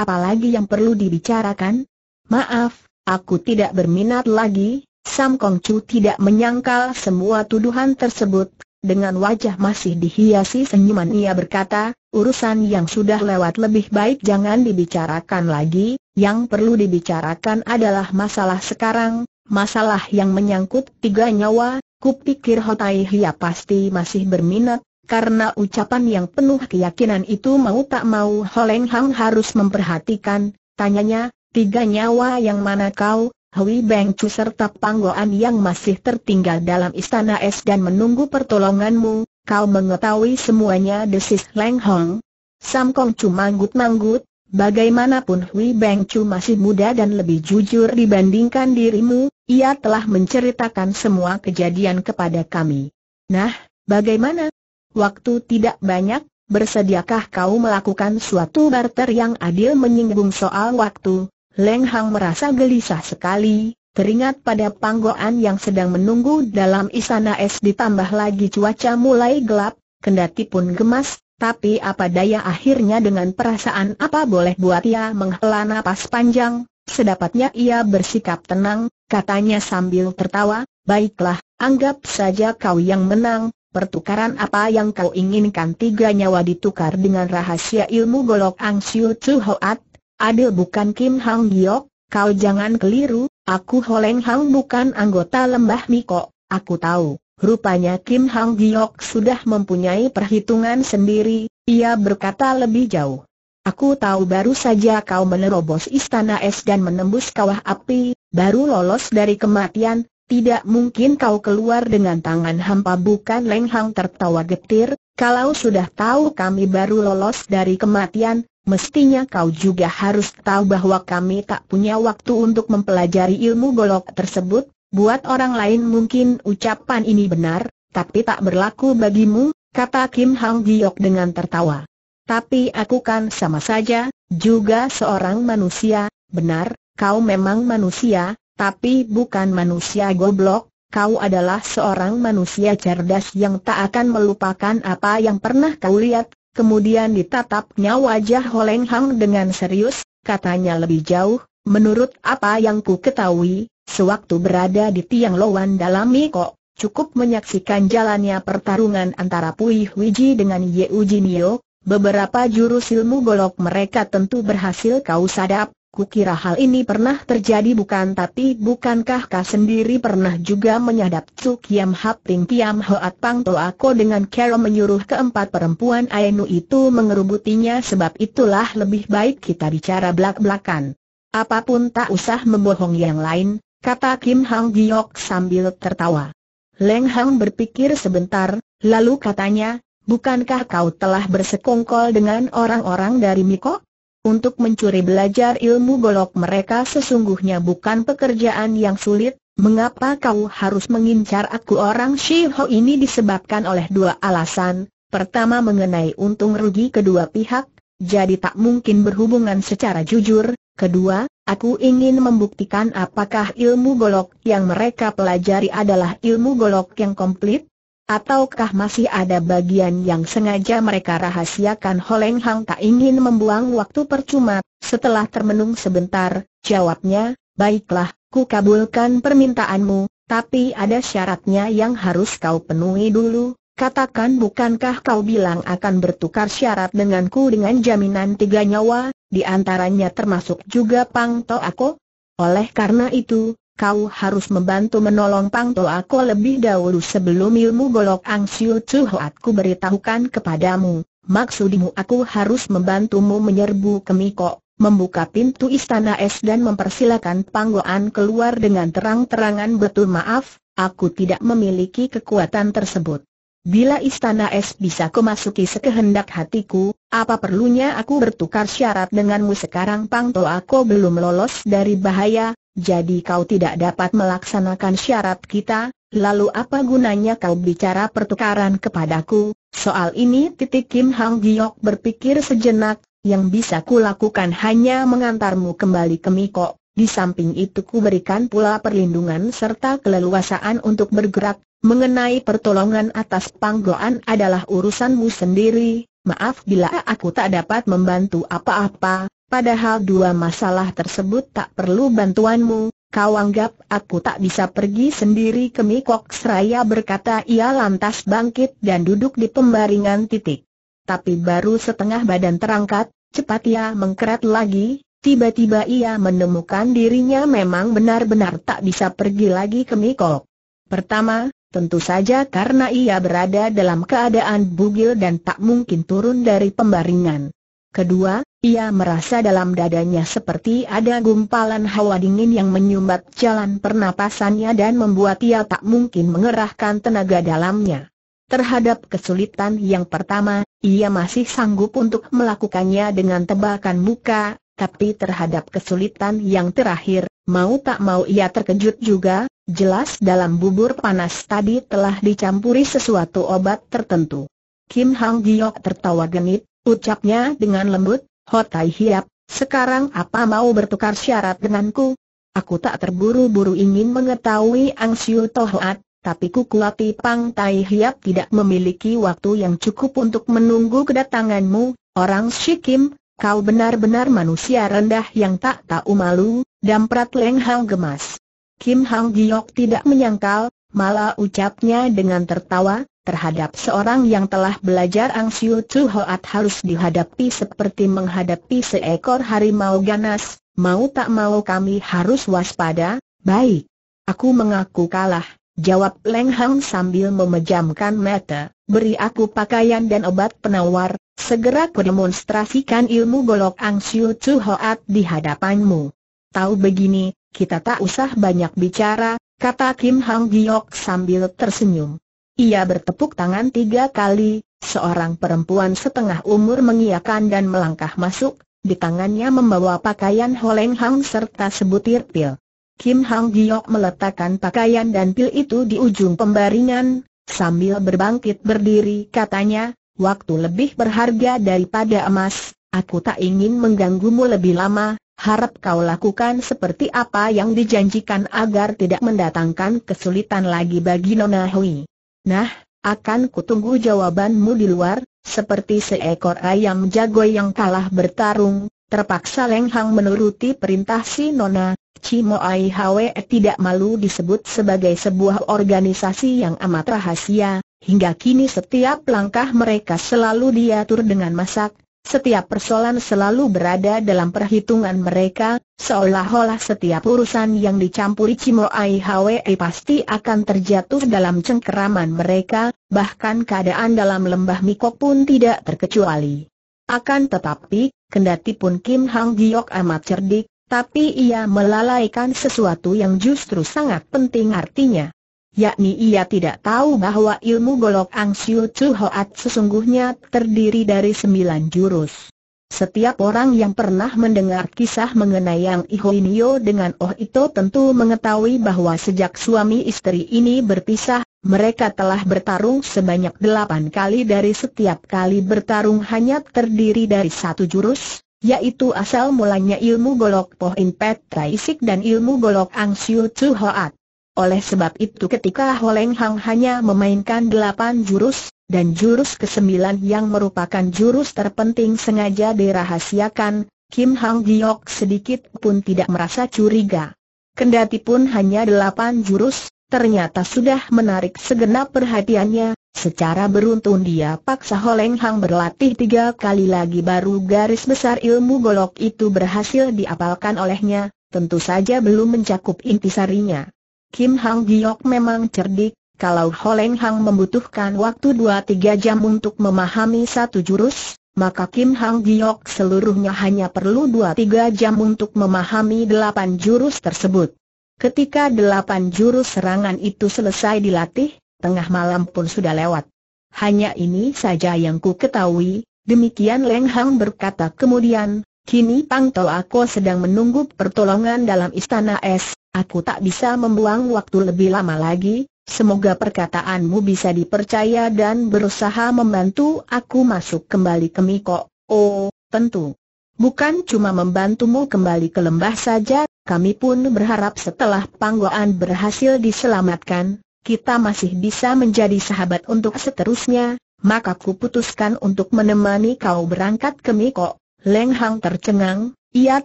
Apalagi yang perlu dibicarakan? Maaf, aku tidak berminat lagi, Sam Kong Chu tidak menyangkal semua tuduhan tersebut, dengan wajah masih dihiasi senyuman ia berkata, urusan yang sudah lewat lebih baik jangan dibicarakan lagi, yang perlu dibicarakan adalah masalah sekarang, masalah yang menyangkut tiga nyawa, Kupikir Hotai Hia pasti masih berminat, karena ucapan yang penuh keyakinan itu mau tak mau Holeng Hang harus memperhatikan, tanyanya, tiga nyawa yang mana kau, Hui Beng Chu serta panggoan yang masih tertinggal dalam istana es dan menunggu pertolonganmu, kau mengetahui semuanya desis Leng Hong. Sam Kong Chu manggut-manggut, Bagaimanapun Hui Beng Chu masih muda dan lebih jujur dibandingkan dirimu, ia telah menceritakan semua kejadian kepada kami. Nah, bagaimana? Waktu tidak banyak, bersediakah kau melakukan suatu barter yang adil menyinggung soal waktu? Leng Hang merasa gelisah sekali, teringat pada panggoan yang sedang menunggu dalam istana es ditambah lagi cuaca mulai gelap, kendati pun gemas, tapi apa daya akhirnya dengan perasaan apa boleh buat ia menghela nafas panjang, sedapatnya ia bersikap tenang, katanya sambil tertawa, baiklah, anggap saja kau yang menang, pertukaran apa yang kau inginkan tiga nyawa ditukar dengan rahasia ilmu golok Ang Siu Chu Hoat, adil bukan Kim Hang Giok, kau jangan keliru, aku Holeng Hang bukan anggota lembah Miko, aku tahu. Rupanya Kim Hang Giok sudah mempunyai perhitungan sendiri, ia berkata lebih jauh. Aku tahu baru saja kau menerobos istana es dan menembus kawah api, baru lolos dari kematian, tidak mungkin kau keluar dengan tangan hampa bukan Leng Hang tertawa getir, kalau sudah tahu kami baru lolos dari kematian, mestinya kau juga harus tahu bahwa kami tak punya waktu untuk mempelajari ilmu golok tersebut, Buat orang lain mungkin ucapan ini benar, tapi tak berlaku bagimu, kata Kim Hang Giok dengan tertawa. Tapi aku kan sama saja, juga seorang manusia, benar, kau memang manusia, tapi bukan manusia goblok, kau adalah seorang manusia cerdas yang tak akan melupakan apa yang pernah kau lihat. Kemudian ditatapnya wajah Ho Hang dengan serius, katanya lebih jauh, menurut apa yang ku ketahui, Sewaktu berada di Tiang lawan dalam Miko, cukup menyaksikan jalannya pertarungan antara Pui Huiji dengan Ye Ujinio, beberapa jurus ilmu golok mereka tentu berhasil kau sadap, kukira hal ini pernah terjadi bukan tapi bukankah kau sendiri pernah juga menyadap Tsu Kiam Hap Ting Kiam Hoat Pang Toako dengan Kero menyuruh keempat perempuan Ainu itu mengerubutinya sebab itulah lebih baik kita bicara belak-belakan. Apapun tak usah membohong yang lain, kata Kim Hang Giok sambil tertawa. Leng Hang berpikir sebentar, lalu katanya, bukankah kau telah bersekongkol dengan orang-orang dari Miko? Untuk mencuri belajar ilmu golok mereka sesungguhnya bukan pekerjaan yang sulit, mengapa kau harus mengincar aku orang Shiho ini disebabkan oleh dua alasan, pertama mengenai untung rugi kedua pihak, jadi tak mungkin berhubungan secara jujur, Kedua, aku ingin membuktikan apakah ilmu golok yang mereka pelajari adalah ilmu golok yang komplit, ataukah masih ada bagian yang sengaja mereka rahasiakan Holeng Hang tak ingin membuang waktu percuma, setelah termenung sebentar, jawabnya, baiklah, ku kabulkan permintaanmu, tapi ada syaratnya yang harus kau penuhi dulu, Katakan bukankah kau bilang akan bertukar syarat denganku dengan jaminan tiga nyawa, di antaranya termasuk juga Pang To Ako? Oleh karena itu, kau harus membantu menolong Pang To Ako lebih dahulu sebelum ilmu golok Ang Siu Chu ku beritahukan kepadamu. Maksudimu aku harus membantumu menyerbu Kemiko, membuka pintu istana es dan mempersilakan Panggoan keluar dengan terang-terangan betul maaf, aku tidak memiliki kekuatan tersebut. Bila istana es bisa kemasuki sekehendak hatiku, apa perlunya aku bertukar syarat denganmu sekarang Pangto aku belum lolos dari bahaya, jadi kau tidak dapat melaksanakan syarat kita, lalu apa gunanya kau bicara pertukaran kepadaku? Soal ini titik Kim Hang Giok berpikir sejenak, yang bisa kulakukan hanya mengantarmu kembali ke Miko, di samping itu ku berikan pula perlindungan serta keleluasaan untuk bergerak, Mengenai pertolongan atas panggoan adalah urusanmu sendiri, maaf bila aku tak dapat membantu apa-apa, padahal dua masalah tersebut tak perlu bantuanmu, kau anggap aku tak bisa pergi sendiri ke Mikok Seraya berkata ia lantas bangkit dan duduk di pembaringan titik. Tapi baru setengah badan terangkat, cepat ia mengkeret lagi, tiba-tiba ia menemukan dirinya memang benar-benar tak bisa pergi lagi ke Mikok. Pertama, Tentu saja karena ia berada dalam keadaan bugil dan tak mungkin turun dari pembaringan. Kedua, ia merasa dalam dadanya seperti ada gumpalan hawa dingin yang menyumbat jalan pernapasannya dan membuat ia tak mungkin mengerahkan tenaga dalamnya. Terhadap kesulitan yang pertama, ia masih sanggup untuk melakukannya dengan tebakan muka, tapi terhadap kesulitan yang terakhir, mau tak mau ia terkejut juga, Jelas dalam bubur panas tadi telah dicampuri sesuatu obat tertentu. Kim Hang Giok tertawa genit, ucapnya dengan lembut, Tai Hiap, sekarang apa mau bertukar syarat denganku? Aku tak terburu-buru ingin mengetahui Ang Siu Tohoat, tapi kukulati Pang Tai Hiap tidak memiliki waktu yang cukup untuk menunggu kedatanganmu, orang Shikim, kau benar-benar manusia rendah yang tak tahu malu, damprat Leng Hang gemas. Kim Hang Giok tidak menyangkal, malah ucapnya dengan tertawa, terhadap seorang yang telah belajar Ang Siu Chu Hoat harus dihadapi seperti menghadapi seekor harimau ganas, mau tak mau kami harus waspada, baik. Aku mengaku kalah, jawab Leng Hang sambil memejamkan mata, beri aku pakaian dan obat penawar, segera kudemonstrasikan ilmu golok Ang Siu Chu Hoat di hadapanmu. Tahu begini, kita tak usah banyak bicara, kata Kim Hang Giok sambil tersenyum. Ia bertepuk tangan tiga kali, seorang perempuan setengah umur mengiakan dan melangkah masuk, di tangannya membawa pakaian Holeng Hang serta sebutir pil. Kim Hang Giok meletakkan pakaian dan pil itu di ujung pembaringan, sambil berbangkit berdiri katanya, waktu lebih berharga daripada emas, aku tak ingin mengganggumu lebih lama, Harap kau lakukan seperti apa yang dijanjikan agar tidak mendatangkan kesulitan lagi bagi Nona Hui. Nah, akan kutunggu jawabanmu di luar, seperti seekor ayam jago yang kalah bertarung, terpaksa Leng Hang menuruti perintah si Nona, Cimo Hwe tidak malu disebut sebagai sebuah organisasi yang amat rahasia, hingga kini setiap langkah mereka selalu diatur dengan masak, setiap persoalan selalu berada dalam perhitungan mereka, seolah-olah setiap urusan yang dicampuri Cimo Hwe pasti akan terjatuh dalam cengkeraman mereka, bahkan keadaan dalam lembah Miko pun tidak terkecuali. Akan tetapi, kendati pun Kim Hang Giok amat cerdik, tapi ia melalaikan sesuatu yang justru sangat penting artinya yakni ia tidak tahu bahwa ilmu golok Ang Siu Chu Hoat sesungguhnya terdiri dari sembilan jurus. Setiap orang yang pernah mendengar kisah mengenai Yang Ihoinio dengan Oh Ito tentu mengetahui bahwa sejak suami istri ini berpisah, mereka telah bertarung sebanyak delapan kali dari setiap kali bertarung hanya terdiri dari satu jurus, yaitu asal mulanya ilmu golok in Pet Traisik dan ilmu golok Ang Siu Chu Hoat. Oleh sebab itu ketika Holeng Hang hanya memainkan delapan jurus, dan jurus kesembilan yang merupakan jurus terpenting sengaja dirahasiakan, Kim Hang Giok sedikit pun tidak merasa curiga. Kendati pun hanya delapan jurus, ternyata sudah menarik segenap perhatiannya, secara beruntun dia paksa Holeng Hang berlatih tiga kali lagi baru garis besar ilmu golok itu berhasil diapalkan olehnya, tentu saja belum mencakup intisarinya. Kim Hang Giok memang cerdik, kalau Holeng Hang membutuhkan waktu 2-3 jam untuk memahami satu jurus, maka Kim Hang Giok seluruhnya hanya perlu 2-3 jam untuk memahami 8 jurus tersebut. Ketika 8 jurus serangan itu selesai dilatih, tengah malam pun sudah lewat. Hanya ini saja yang ku ketahui, demikian Leng Hang berkata kemudian, kini Pang Toa Ko sedang menunggu pertolongan dalam istana es, Aku tak bisa membuang waktu lebih lama lagi, semoga perkataanmu bisa dipercaya dan berusaha membantu aku masuk kembali ke Miko. Oh, tentu. Bukan cuma membantumu kembali ke lembah saja, kami pun berharap setelah Panggoan berhasil diselamatkan, kita masih bisa menjadi sahabat untuk seterusnya, maka putuskan untuk menemani kau berangkat ke Miko. Leng Hang tercengang, ia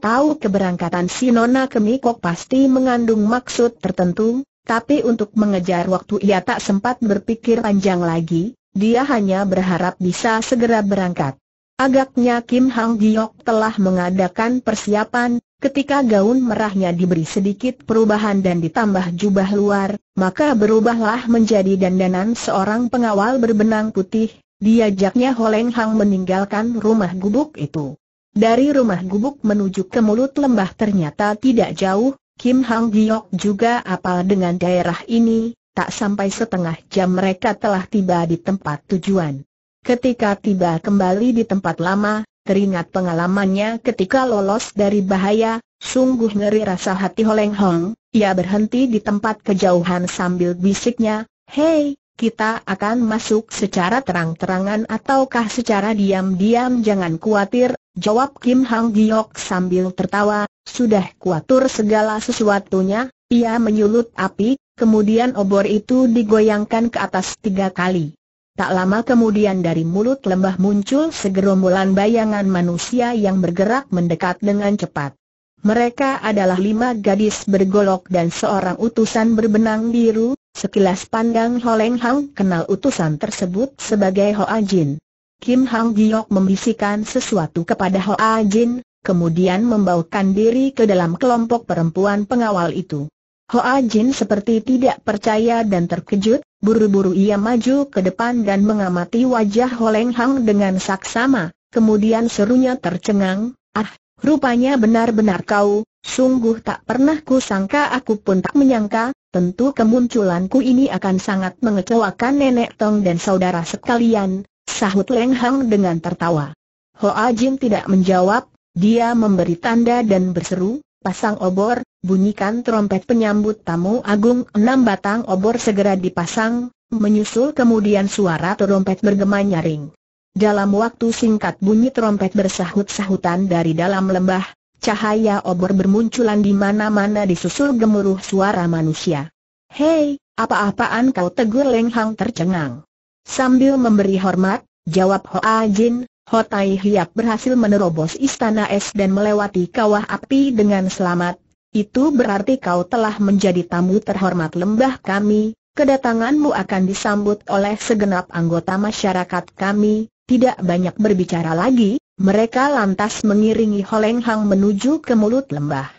tahu keberangkatan si Nona Kemikok pasti mengandung maksud tertentu, tapi untuk mengejar waktu ia tak sempat berpikir panjang lagi, dia hanya berharap bisa segera berangkat. Agaknya Kim Hang Giok telah mengadakan persiapan, ketika gaun merahnya diberi sedikit perubahan dan ditambah jubah luar, maka berubahlah menjadi dandanan seorang pengawal berbenang putih, diajaknya Holeng Hang meninggalkan rumah gubuk itu. Dari rumah gubuk menuju ke mulut lembah ternyata tidak jauh, Kim Hang Giok juga apal dengan daerah ini, tak sampai setengah jam mereka telah tiba di tempat tujuan. Ketika tiba kembali di tempat lama, teringat pengalamannya ketika lolos dari bahaya, sungguh ngeri rasa hati Holeng Hong, ia berhenti di tempat kejauhan sambil bisiknya, Hei, kita akan masuk secara terang-terangan ataukah secara diam-diam jangan khawatir, Jawab Kim Hang Giok sambil tertawa, sudah kuatur segala sesuatunya, ia menyulut api, kemudian obor itu digoyangkan ke atas tiga kali. Tak lama kemudian dari mulut lembah muncul segerombolan bayangan manusia yang bergerak mendekat dengan cepat. Mereka adalah lima gadis bergolok dan seorang utusan berbenang biru, sekilas pandang Holeng Hang kenal utusan tersebut sebagai Hoa Jin. Kim Hang Giok membisikkan sesuatu kepada Ho Hoa Jin, kemudian membawakan diri ke dalam kelompok perempuan pengawal itu. Ho Hoa Jin seperti tidak percaya dan terkejut, buru-buru ia maju ke depan dan mengamati wajah Ho Leng Hang dengan saksama, kemudian serunya tercengang, ah, rupanya benar-benar kau, sungguh tak pernah ku sangka, aku pun tak menyangka, tentu kemunculanku ini akan sangat mengecewakan nenek Tong dan saudara sekalian, Sahut Leng Hang dengan tertawa. Hoa Jin tidak menjawab, dia memberi tanda dan berseru, pasang obor, bunyikan trompet penyambut tamu agung enam batang obor segera dipasang, menyusul kemudian suara trompet bergema nyaring. Dalam waktu singkat bunyi trompet bersahut-sahutan dari dalam lembah, cahaya obor bermunculan di mana-mana disusul gemuruh suara manusia. Hei, apa-apaan kau tegur Leng Hang tercengang. Sambil memberi hormat, jawab Hoa Jin, Hotai Hiap berhasil menerobos istana es dan melewati kawah api dengan selamat. Itu berarti kau telah menjadi tamu terhormat lembah kami, kedatanganmu akan disambut oleh segenap anggota masyarakat kami, tidak banyak berbicara lagi, mereka lantas mengiringi Holeng Hang menuju ke mulut lembah.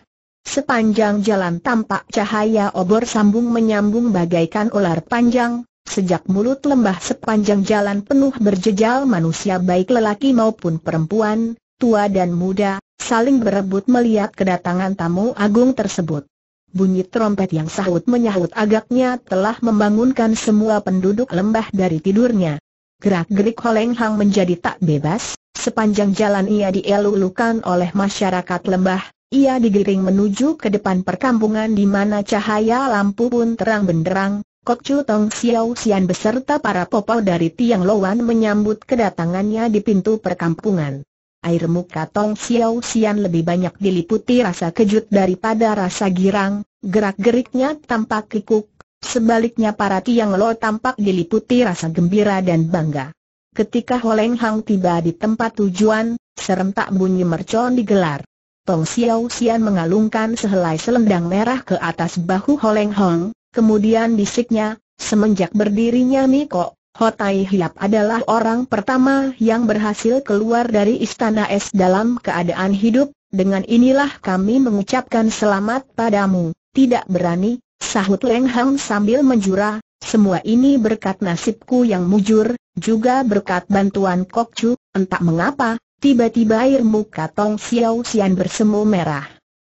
Sepanjang jalan tampak cahaya obor sambung menyambung bagaikan ular panjang, Sejak mulut lembah sepanjang jalan penuh berjejal manusia baik lelaki maupun perempuan, tua dan muda, saling berebut melihat kedatangan tamu agung tersebut. Bunyi trompet yang sahut menyahut agaknya telah membangunkan semua penduduk lembah dari tidurnya. Gerak-gerik Holeng Hang menjadi tak bebas, sepanjang jalan ia dielulukan oleh masyarakat lembah, ia digiring menuju ke depan perkampungan di mana cahaya lampu pun terang benderang, Kok Chu Tong Xiao Xian beserta para popau dari Tiang Lowan menyambut kedatangannya di pintu perkampungan. Air muka Tong Xiao Xian lebih banyak diliputi rasa kejut daripada rasa girang, gerak-geriknya tampak kikuk, sebaliknya para Tiang Lo tampak diliputi rasa gembira dan bangga. Ketika Holeng Hang tiba di tempat tujuan, serentak bunyi mercon digelar. Tong Xiao Xian mengalungkan sehelai selendang merah ke atas bahu Holeng Hang, Kemudian bisiknya, semenjak berdirinya Miko, Hotai Hiap adalah orang pertama yang berhasil keluar dari istana es dalam keadaan hidup, dengan inilah kami mengucapkan selamat padamu. Tidak berani, sahut Leng Hang sambil menjura, semua ini berkat nasibku yang mujur, juga berkat bantuan Kok Chu, entah mengapa, tiba-tiba air muka Tong Xiao Xian bersemu merah.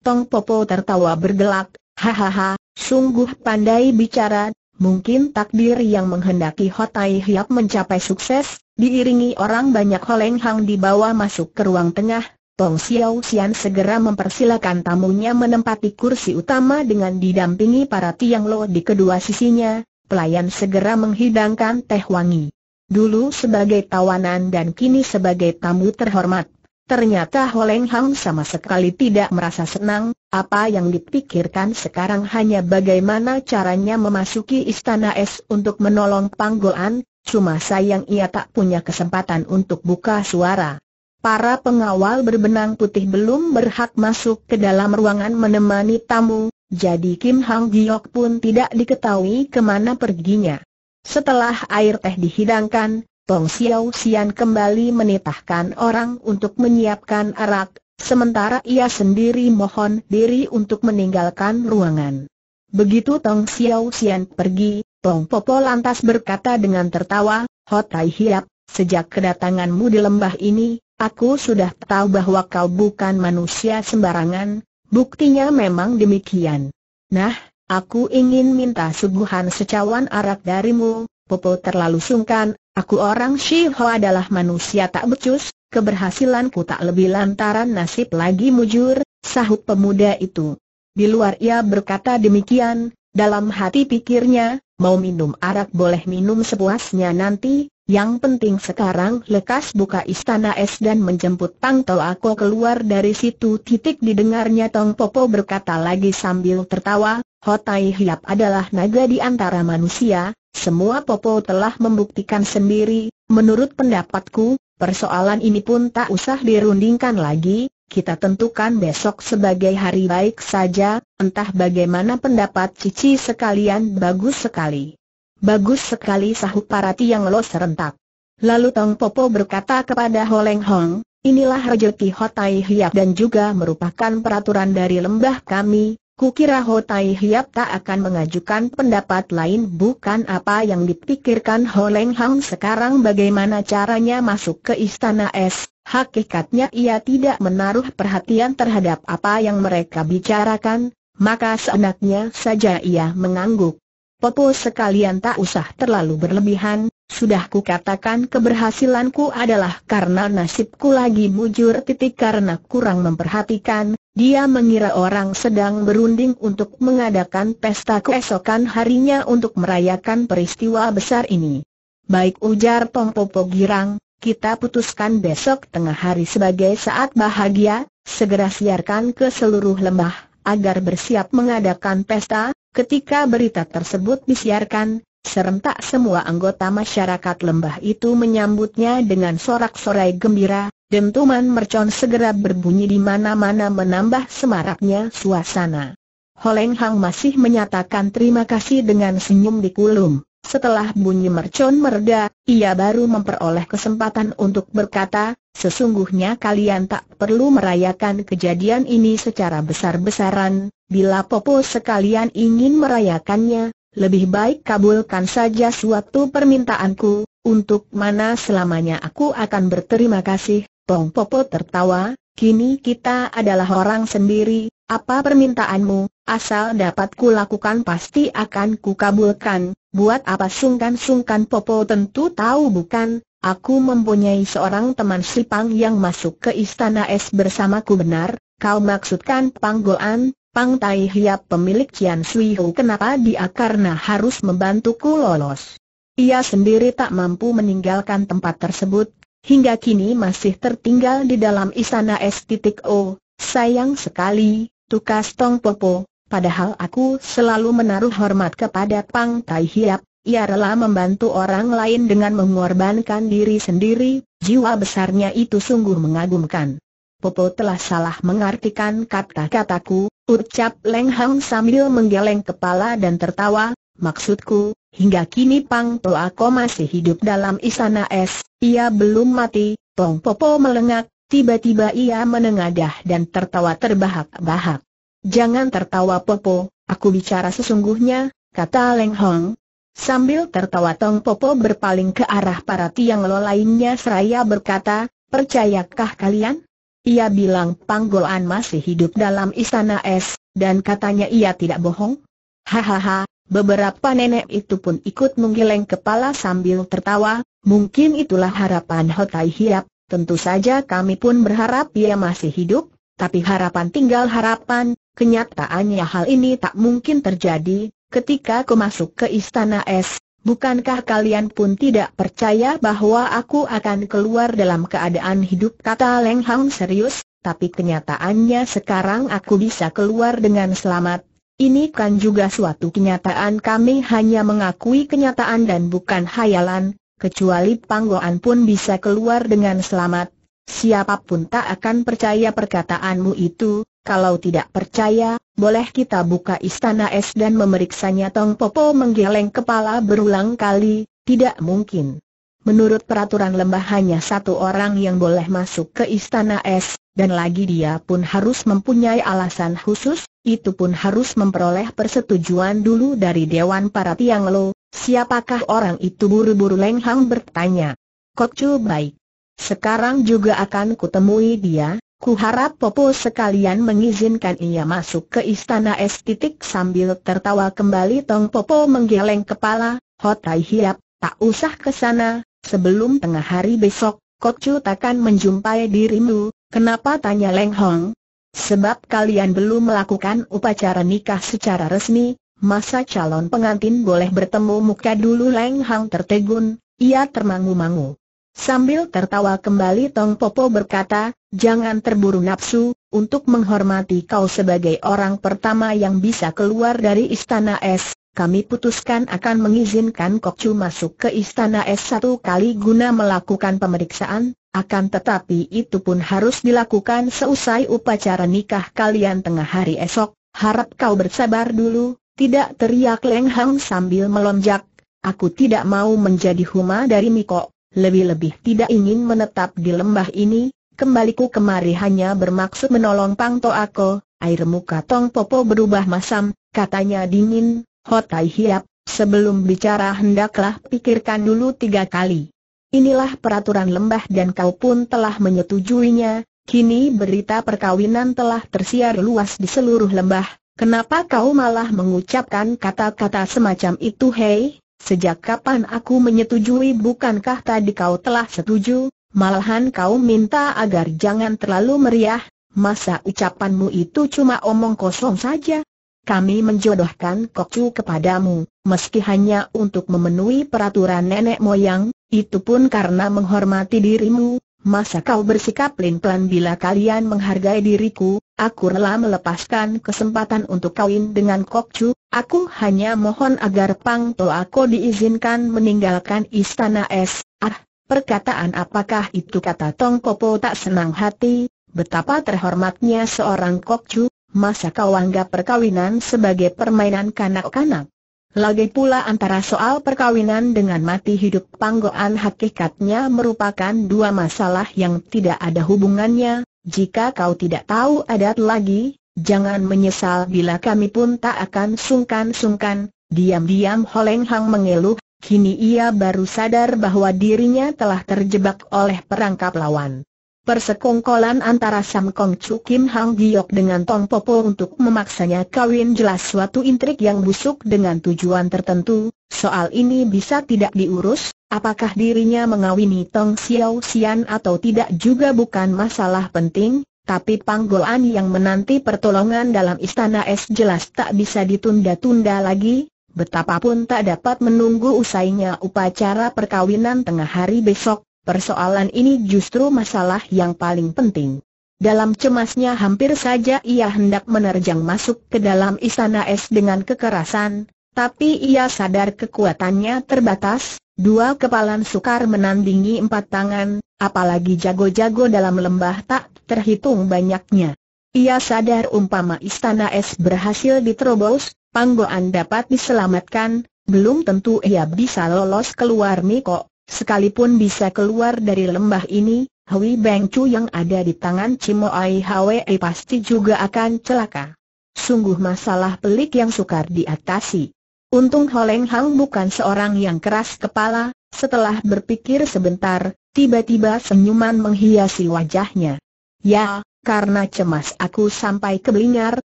Tong Popo tertawa bergelak, Hahaha, sungguh pandai bicara, mungkin takdir yang menghendaki Hotai Hiap mencapai sukses, diiringi orang banyak Holeng Hang dibawa masuk ke ruang tengah, Tong Xiao Xian segera mempersilakan tamunya menempati kursi utama dengan didampingi para Tiang Lo di kedua sisinya, pelayan segera menghidangkan teh wangi. Dulu sebagai tawanan dan kini sebagai tamu terhormat. Ternyata Holeng Hang sama sekali tidak merasa senang, apa yang dipikirkan sekarang hanya bagaimana caranya memasuki istana es untuk menolong panggolan, cuma sayang ia tak punya kesempatan untuk buka suara. Para pengawal berbenang putih belum berhak masuk ke dalam ruangan menemani tamu, jadi Kim Hang Giok pun tidak diketahui kemana perginya. Setelah air teh dihidangkan, Tong Xiao Xian kembali menitahkan orang untuk menyiapkan arak, sementara ia sendiri mohon diri untuk meninggalkan ruangan. Begitu Tong Xiao Xian pergi, Tong Popo lantas berkata dengan tertawa, Tai Hiap, sejak kedatanganmu di lembah ini, aku sudah tahu bahwa kau bukan manusia sembarangan, buktinya memang demikian. Nah, aku ingin minta suguhan secawan arak darimu, Popo terlalu sungkan Aku orang Shiho adalah manusia tak becus, keberhasilanku tak lebih lantaran nasib lagi mujur, sahut pemuda itu. Di luar ia berkata demikian, dalam hati pikirnya, mau minum arak boleh minum sepuasnya nanti, yang penting sekarang lekas buka istana es dan menjemput Tang Tol Ako keluar dari situ. Titik didengarnya Tong Popo berkata lagi sambil tertawa, Hotai Hiap adalah naga di antara manusia, semua Popo telah membuktikan sendiri, menurut pendapatku, persoalan ini pun tak usah dirundingkan lagi, kita tentukan besok sebagai hari baik saja, entah bagaimana pendapat Cici sekalian bagus sekali. Bagus sekali sahut parati yang lo serentak. Lalu Tong Popo berkata kepada Holeng Hong, inilah rejeki Hotai Hiap dan juga merupakan peraturan dari lembah kami, Kukira Ho Tai Hiap tak akan mengajukan pendapat lain bukan apa yang dipikirkan Ho Leng Hang sekarang bagaimana caranya masuk ke istana es. Hakikatnya ia tidak menaruh perhatian terhadap apa yang mereka bicarakan, maka seenaknya saja ia mengangguk. Popo sekalian tak usah terlalu berlebihan, sudah kukatakan keberhasilanku adalah karena nasibku lagi mujur titik karena kurang memperhatikan, dia mengira orang sedang berunding untuk mengadakan pesta keesokan harinya untuk merayakan peristiwa besar ini. Baik ujar Pompopo Girang, kita putuskan besok tengah hari sebagai saat bahagia, segera siarkan ke seluruh lembah, agar bersiap mengadakan pesta, ketika berita tersebut disiarkan, serentak semua anggota masyarakat lembah itu menyambutnya dengan sorak-sorai gembira, Dentuman mercon segera berbunyi di mana-mana menambah semaraknya suasana. Holeng Hang masih menyatakan terima kasih dengan senyum di kulum. Setelah bunyi mercon mereda, ia baru memperoleh kesempatan untuk berkata, sesungguhnya kalian tak perlu merayakan kejadian ini secara besar-besaran, bila popo sekalian ingin merayakannya, lebih baik kabulkan saja suatu permintaanku, untuk mana selamanya aku akan berterima kasih, Tong Popo tertawa, kini kita adalah orang sendiri, apa permintaanmu, asal dapat kulakukan pasti akan kukabulkan, buat apa sungkan-sungkan Popo tentu tahu bukan, aku mempunyai seorang teman Sipang yang masuk ke istana es bersamaku benar, kau maksudkan Panggoan, Pang Tai Hiap pemilik Cian Sui Hu kenapa dia karena harus membantuku lolos. Ia sendiri tak mampu meninggalkan tempat tersebut, Hingga kini masih tertinggal di dalam istana S.O. Sayang sekali, tukas Tong Popo, padahal aku selalu menaruh hormat kepada Pang Tai Hiap, ia rela membantu orang lain dengan mengorbankan diri sendiri, jiwa besarnya itu sungguh mengagumkan. Popo telah salah mengartikan kata-kataku, ucap Leng Hang sambil menggeleng kepala dan tertawa, maksudku, Hingga kini Pang Toako masih hidup dalam istana es, ia belum mati, Tong Popo melengak, tiba-tiba ia menengadah dan tertawa terbahak-bahak. Jangan tertawa Popo, aku bicara sesungguhnya, kata Leng Hong. Sambil tertawa Tong Popo berpaling ke arah para tiang lo lainnya seraya berkata, percayakah kalian? Ia bilang Pang Panggolan masih hidup dalam istana es, dan katanya ia tidak bohong. Hahaha, Beberapa nenek itu pun ikut menggeleng kepala sambil tertawa, mungkin itulah harapan Hotai Hiap, tentu saja kami pun berharap ia masih hidup, tapi harapan tinggal harapan, kenyataannya hal ini tak mungkin terjadi, ketika aku masuk ke istana es, bukankah kalian pun tidak percaya bahwa aku akan keluar dalam keadaan hidup kata Leng Hang serius, tapi kenyataannya sekarang aku bisa keluar dengan selamat, ini kan juga suatu kenyataan kami hanya mengakui kenyataan dan bukan hayalan, kecuali Panggoan pun bisa keluar dengan selamat. Siapapun tak akan percaya perkataanmu itu, kalau tidak percaya, boleh kita buka istana es dan memeriksanya Tong Popo menggeleng kepala berulang kali, tidak mungkin. Menurut peraturan lembah hanya satu orang yang boleh masuk ke istana es, dan lagi dia pun harus mempunyai alasan khusus, itu pun harus memperoleh persetujuan dulu dari Dewan Para Tiang Lo, siapakah orang itu buru-buru lenghang Hang bertanya. cu baik. Sekarang juga akan kutemui dia, kuharap Popo sekalian mengizinkan ia masuk ke istana es titik sambil tertawa kembali Tong Popo menggeleng kepala, Hotai Hiap, tak usah ke sana, Sebelum tengah hari besok, Kokcut takkan menjumpai dirimu, kenapa tanya Leng Hong? Sebab kalian belum melakukan upacara nikah secara resmi, masa calon pengantin boleh bertemu muka dulu Leng Hong tertegun, ia termangu-mangu. Sambil tertawa kembali Tong Popo berkata, jangan terburu nafsu, untuk menghormati kau sebagai orang pertama yang bisa keluar dari istana es, kami putuskan akan mengizinkan Chu masuk ke istana S1 kali guna melakukan pemeriksaan, akan tetapi itu pun harus dilakukan seusai upacara nikah kalian tengah hari esok, harap kau bersabar dulu, tidak teriak Leng Hang sambil melonjak, aku tidak mau menjadi huma dari Miko, lebih-lebih tidak ingin menetap di lembah ini, kembaliku kemari hanya bermaksud menolong Pang Toako, air muka Tong Popo berubah masam, katanya dingin, Hotai Hiap, sebelum bicara hendaklah pikirkan dulu tiga kali. Inilah peraturan lembah dan kau pun telah menyetujuinya, kini berita perkawinan telah tersiar luas di seluruh lembah, kenapa kau malah mengucapkan kata-kata semacam itu hei? Sejak kapan aku menyetujui bukankah tadi kau telah setuju, malahan kau minta agar jangan terlalu meriah, masa ucapanmu itu cuma omong kosong saja? kami menjodohkan Kokcu kepadamu, meski hanya untuk memenuhi peraturan nenek moyang, itu pun karena menghormati dirimu, masa kau bersikap lin pelan bila kalian menghargai diriku, aku rela melepaskan kesempatan untuk kawin dengan Kokcu, aku hanya mohon agar Pang Toako diizinkan meninggalkan istana es, ah, perkataan apakah itu kata Tong Kopo tak senang hati, Betapa terhormatnya seorang kokcu, masa kau anggap perkawinan sebagai permainan kanak-kanak? Lagi pula antara soal perkawinan dengan mati hidup panggoan hakikatnya merupakan dua masalah yang tidak ada hubungannya, jika kau tidak tahu adat lagi, jangan menyesal bila kami pun tak akan sungkan-sungkan, diam-diam Holeng Hang mengeluh, kini ia baru sadar bahwa dirinya telah terjebak oleh perangkap lawan. Persekongkolan antara Sam Kong Chu Kim Hang Giok dengan Tong Popo untuk memaksanya kawin jelas suatu intrik yang busuk dengan tujuan tertentu, soal ini bisa tidak diurus, apakah dirinya mengawini Tong Xiao Xian atau tidak juga bukan masalah penting, tapi panggolan yang menanti pertolongan dalam istana es jelas tak bisa ditunda-tunda lagi, betapapun tak dapat menunggu usainya upacara perkawinan tengah hari besok, Persoalan ini justru masalah yang paling penting. Dalam cemasnya hampir saja ia hendak menerjang masuk ke dalam istana es dengan kekerasan, tapi ia sadar kekuatannya terbatas, dua kepalan sukar menandingi empat tangan, apalagi jago-jago dalam lembah tak terhitung banyaknya. Ia sadar umpama istana es berhasil diterobos, Panggoan dapat diselamatkan, belum tentu ia bisa lolos keluar Miko. Sekalipun bisa keluar dari lembah ini, Hui Beng Chu yang ada di tangan Cimo Ai Hwe pasti juga akan celaka. Sungguh masalah pelik yang sukar diatasi. Untung Holeng Hang bukan seorang yang keras kepala, setelah berpikir sebentar, tiba-tiba senyuman menghiasi wajahnya. Ya, karena cemas aku sampai kebelingar,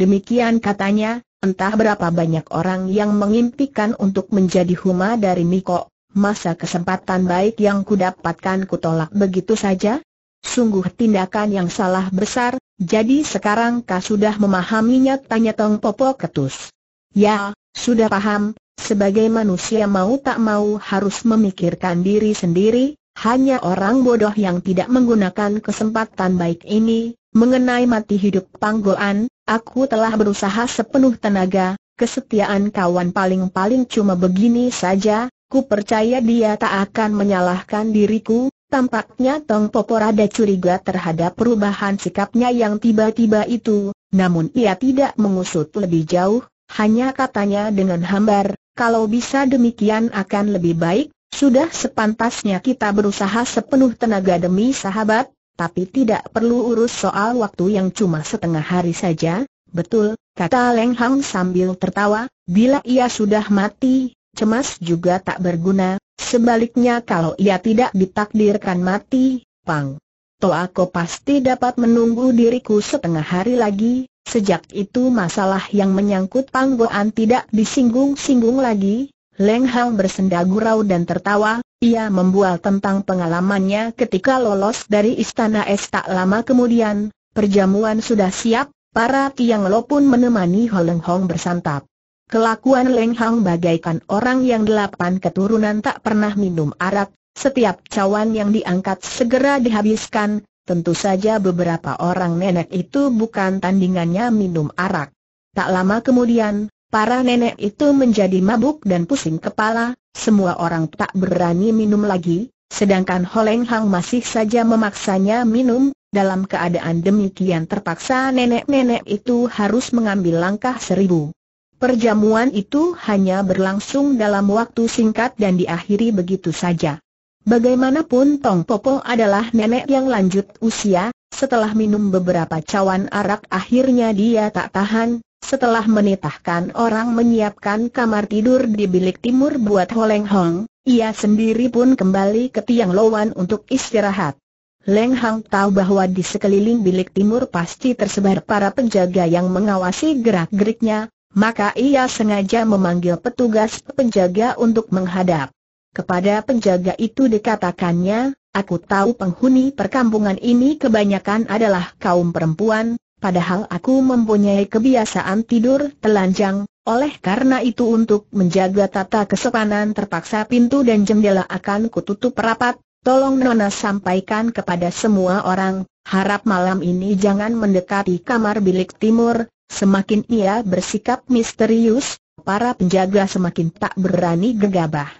demikian katanya, entah berapa banyak orang yang mengimpikan untuk menjadi huma dari Miko, masa kesempatan baik yang kudapatkan kutolak begitu saja? Sungguh tindakan yang salah besar, jadi sekarang kau sudah memahaminya tanya Tong Popo ketus. Ya, sudah paham, sebagai manusia mau tak mau harus memikirkan diri sendiri, hanya orang bodoh yang tidak menggunakan kesempatan baik ini, mengenai mati hidup panggoan, aku telah berusaha sepenuh tenaga, kesetiaan kawan paling-paling cuma begini saja, Ku percaya dia tak akan menyalahkan diriku, tampaknya Tong Popo rada curiga terhadap perubahan sikapnya yang tiba-tiba itu, namun ia tidak mengusut lebih jauh, hanya katanya dengan hambar, kalau bisa demikian akan lebih baik, sudah sepantasnya kita berusaha sepenuh tenaga demi sahabat, tapi tidak perlu urus soal waktu yang cuma setengah hari saja, betul, kata Leng Hang sambil tertawa, bila ia sudah mati, cemas juga tak berguna, sebaliknya kalau ia tidak ditakdirkan mati, Pang. To aku pasti dapat menunggu diriku setengah hari lagi, sejak itu masalah yang menyangkut Pang Goan tidak disinggung-singgung lagi, Leng Hang bersenda gurau dan tertawa, ia membual tentang pengalamannya ketika lolos dari istana es tak lama kemudian, perjamuan sudah siap, para Tiang Lo pun menemani Holeng Hong bersantap. Kelakuan Leng Hang bagaikan orang yang delapan keturunan tak pernah minum arak, setiap cawan yang diangkat segera dihabiskan, tentu saja beberapa orang nenek itu bukan tandingannya minum arak. Tak lama kemudian, para nenek itu menjadi mabuk dan pusing kepala, semua orang tak berani minum lagi, sedangkan Ho Leng Hang masih saja memaksanya minum, dalam keadaan demikian terpaksa nenek-nenek itu harus mengambil langkah seribu. Perjamuan itu hanya berlangsung dalam waktu singkat dan diakhiri begitu saja. Bagaimanapun Tong Popo adalah nenek yang lanjut usia, setelah minum beberapa cawan arak akhirnya dia tak tahan, setelah menitahkan orang menyiapkan kamar tidur di bilik timur buat Holeng Hong, ia sendiri pun kembali ke tiang lowan untuk istirahat. Leng Hang tahu bahwa di sekeliling bilik timur pasti tersebar para penjaga yang mengawasi gerak-geriknya, maka ia sengaja memanggil petugas penjaga untuk menghadap. Kepada penjaga itu dikatakannya, aku tahu penghuni perkampungan ini kebanyakan adalah kaum perempuan, padahal aku mempunyai kebiasaan tidur telanjang, oleh karena itu untuk menjaga tata kesopanan terpaksa pintu dan jendela akan kututup rapat, tolong Nona sampaikan kepada semua orang, harap malam ini jangan mendekati kamar bilik timur, Semakin ia bersikap misterius, para penjaga semakin tak berani gegabah.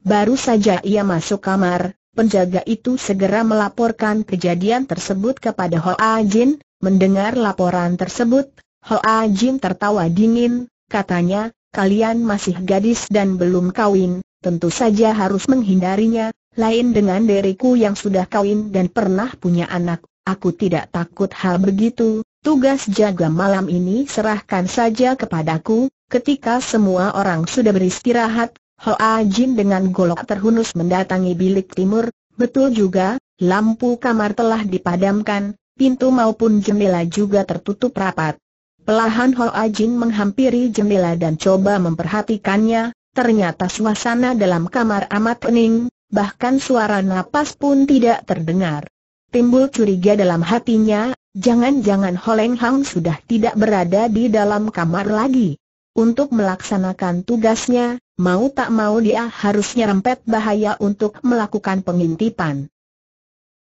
Baru saja ia masuk kamar, penjaga itu segera melaporkan kejadian tersebut kepada Hoa Jin. Mendengar laporan tersebut, Hoa Jin tertawa dingin, katanya, kalian masih gadis dan belum kawin, tentu saja harus menghindarinya, lain dengan diriku yang sudah kawin dan pernah punya anak, aku tidak takut hal begitu, Tugas jaga malam ini serahkan saja kepadaku, ketika semua orang sudah beristirahat, Hoa Jin dengan golok terhunus mendatangi bilik timur, betul juga, lampu kamar telah dipadamkan, pintu maupun jendela juga tertutup rapat. Pelahan Hoa Jin menghampiri jendela dan coba memperhatikannya, ternyata suasana dalam kamar amat pening, bahkan suara napas pun tidak terdengar. Timbul curiga dalam hatinya, Jangan-jangan Holeng Hang sudah tidak berada di dalam kamar lagi. Untuk melaksanakan tugasnya, mau tak mau dia harusnya rempet bahaya untuk melakukan pengintipan.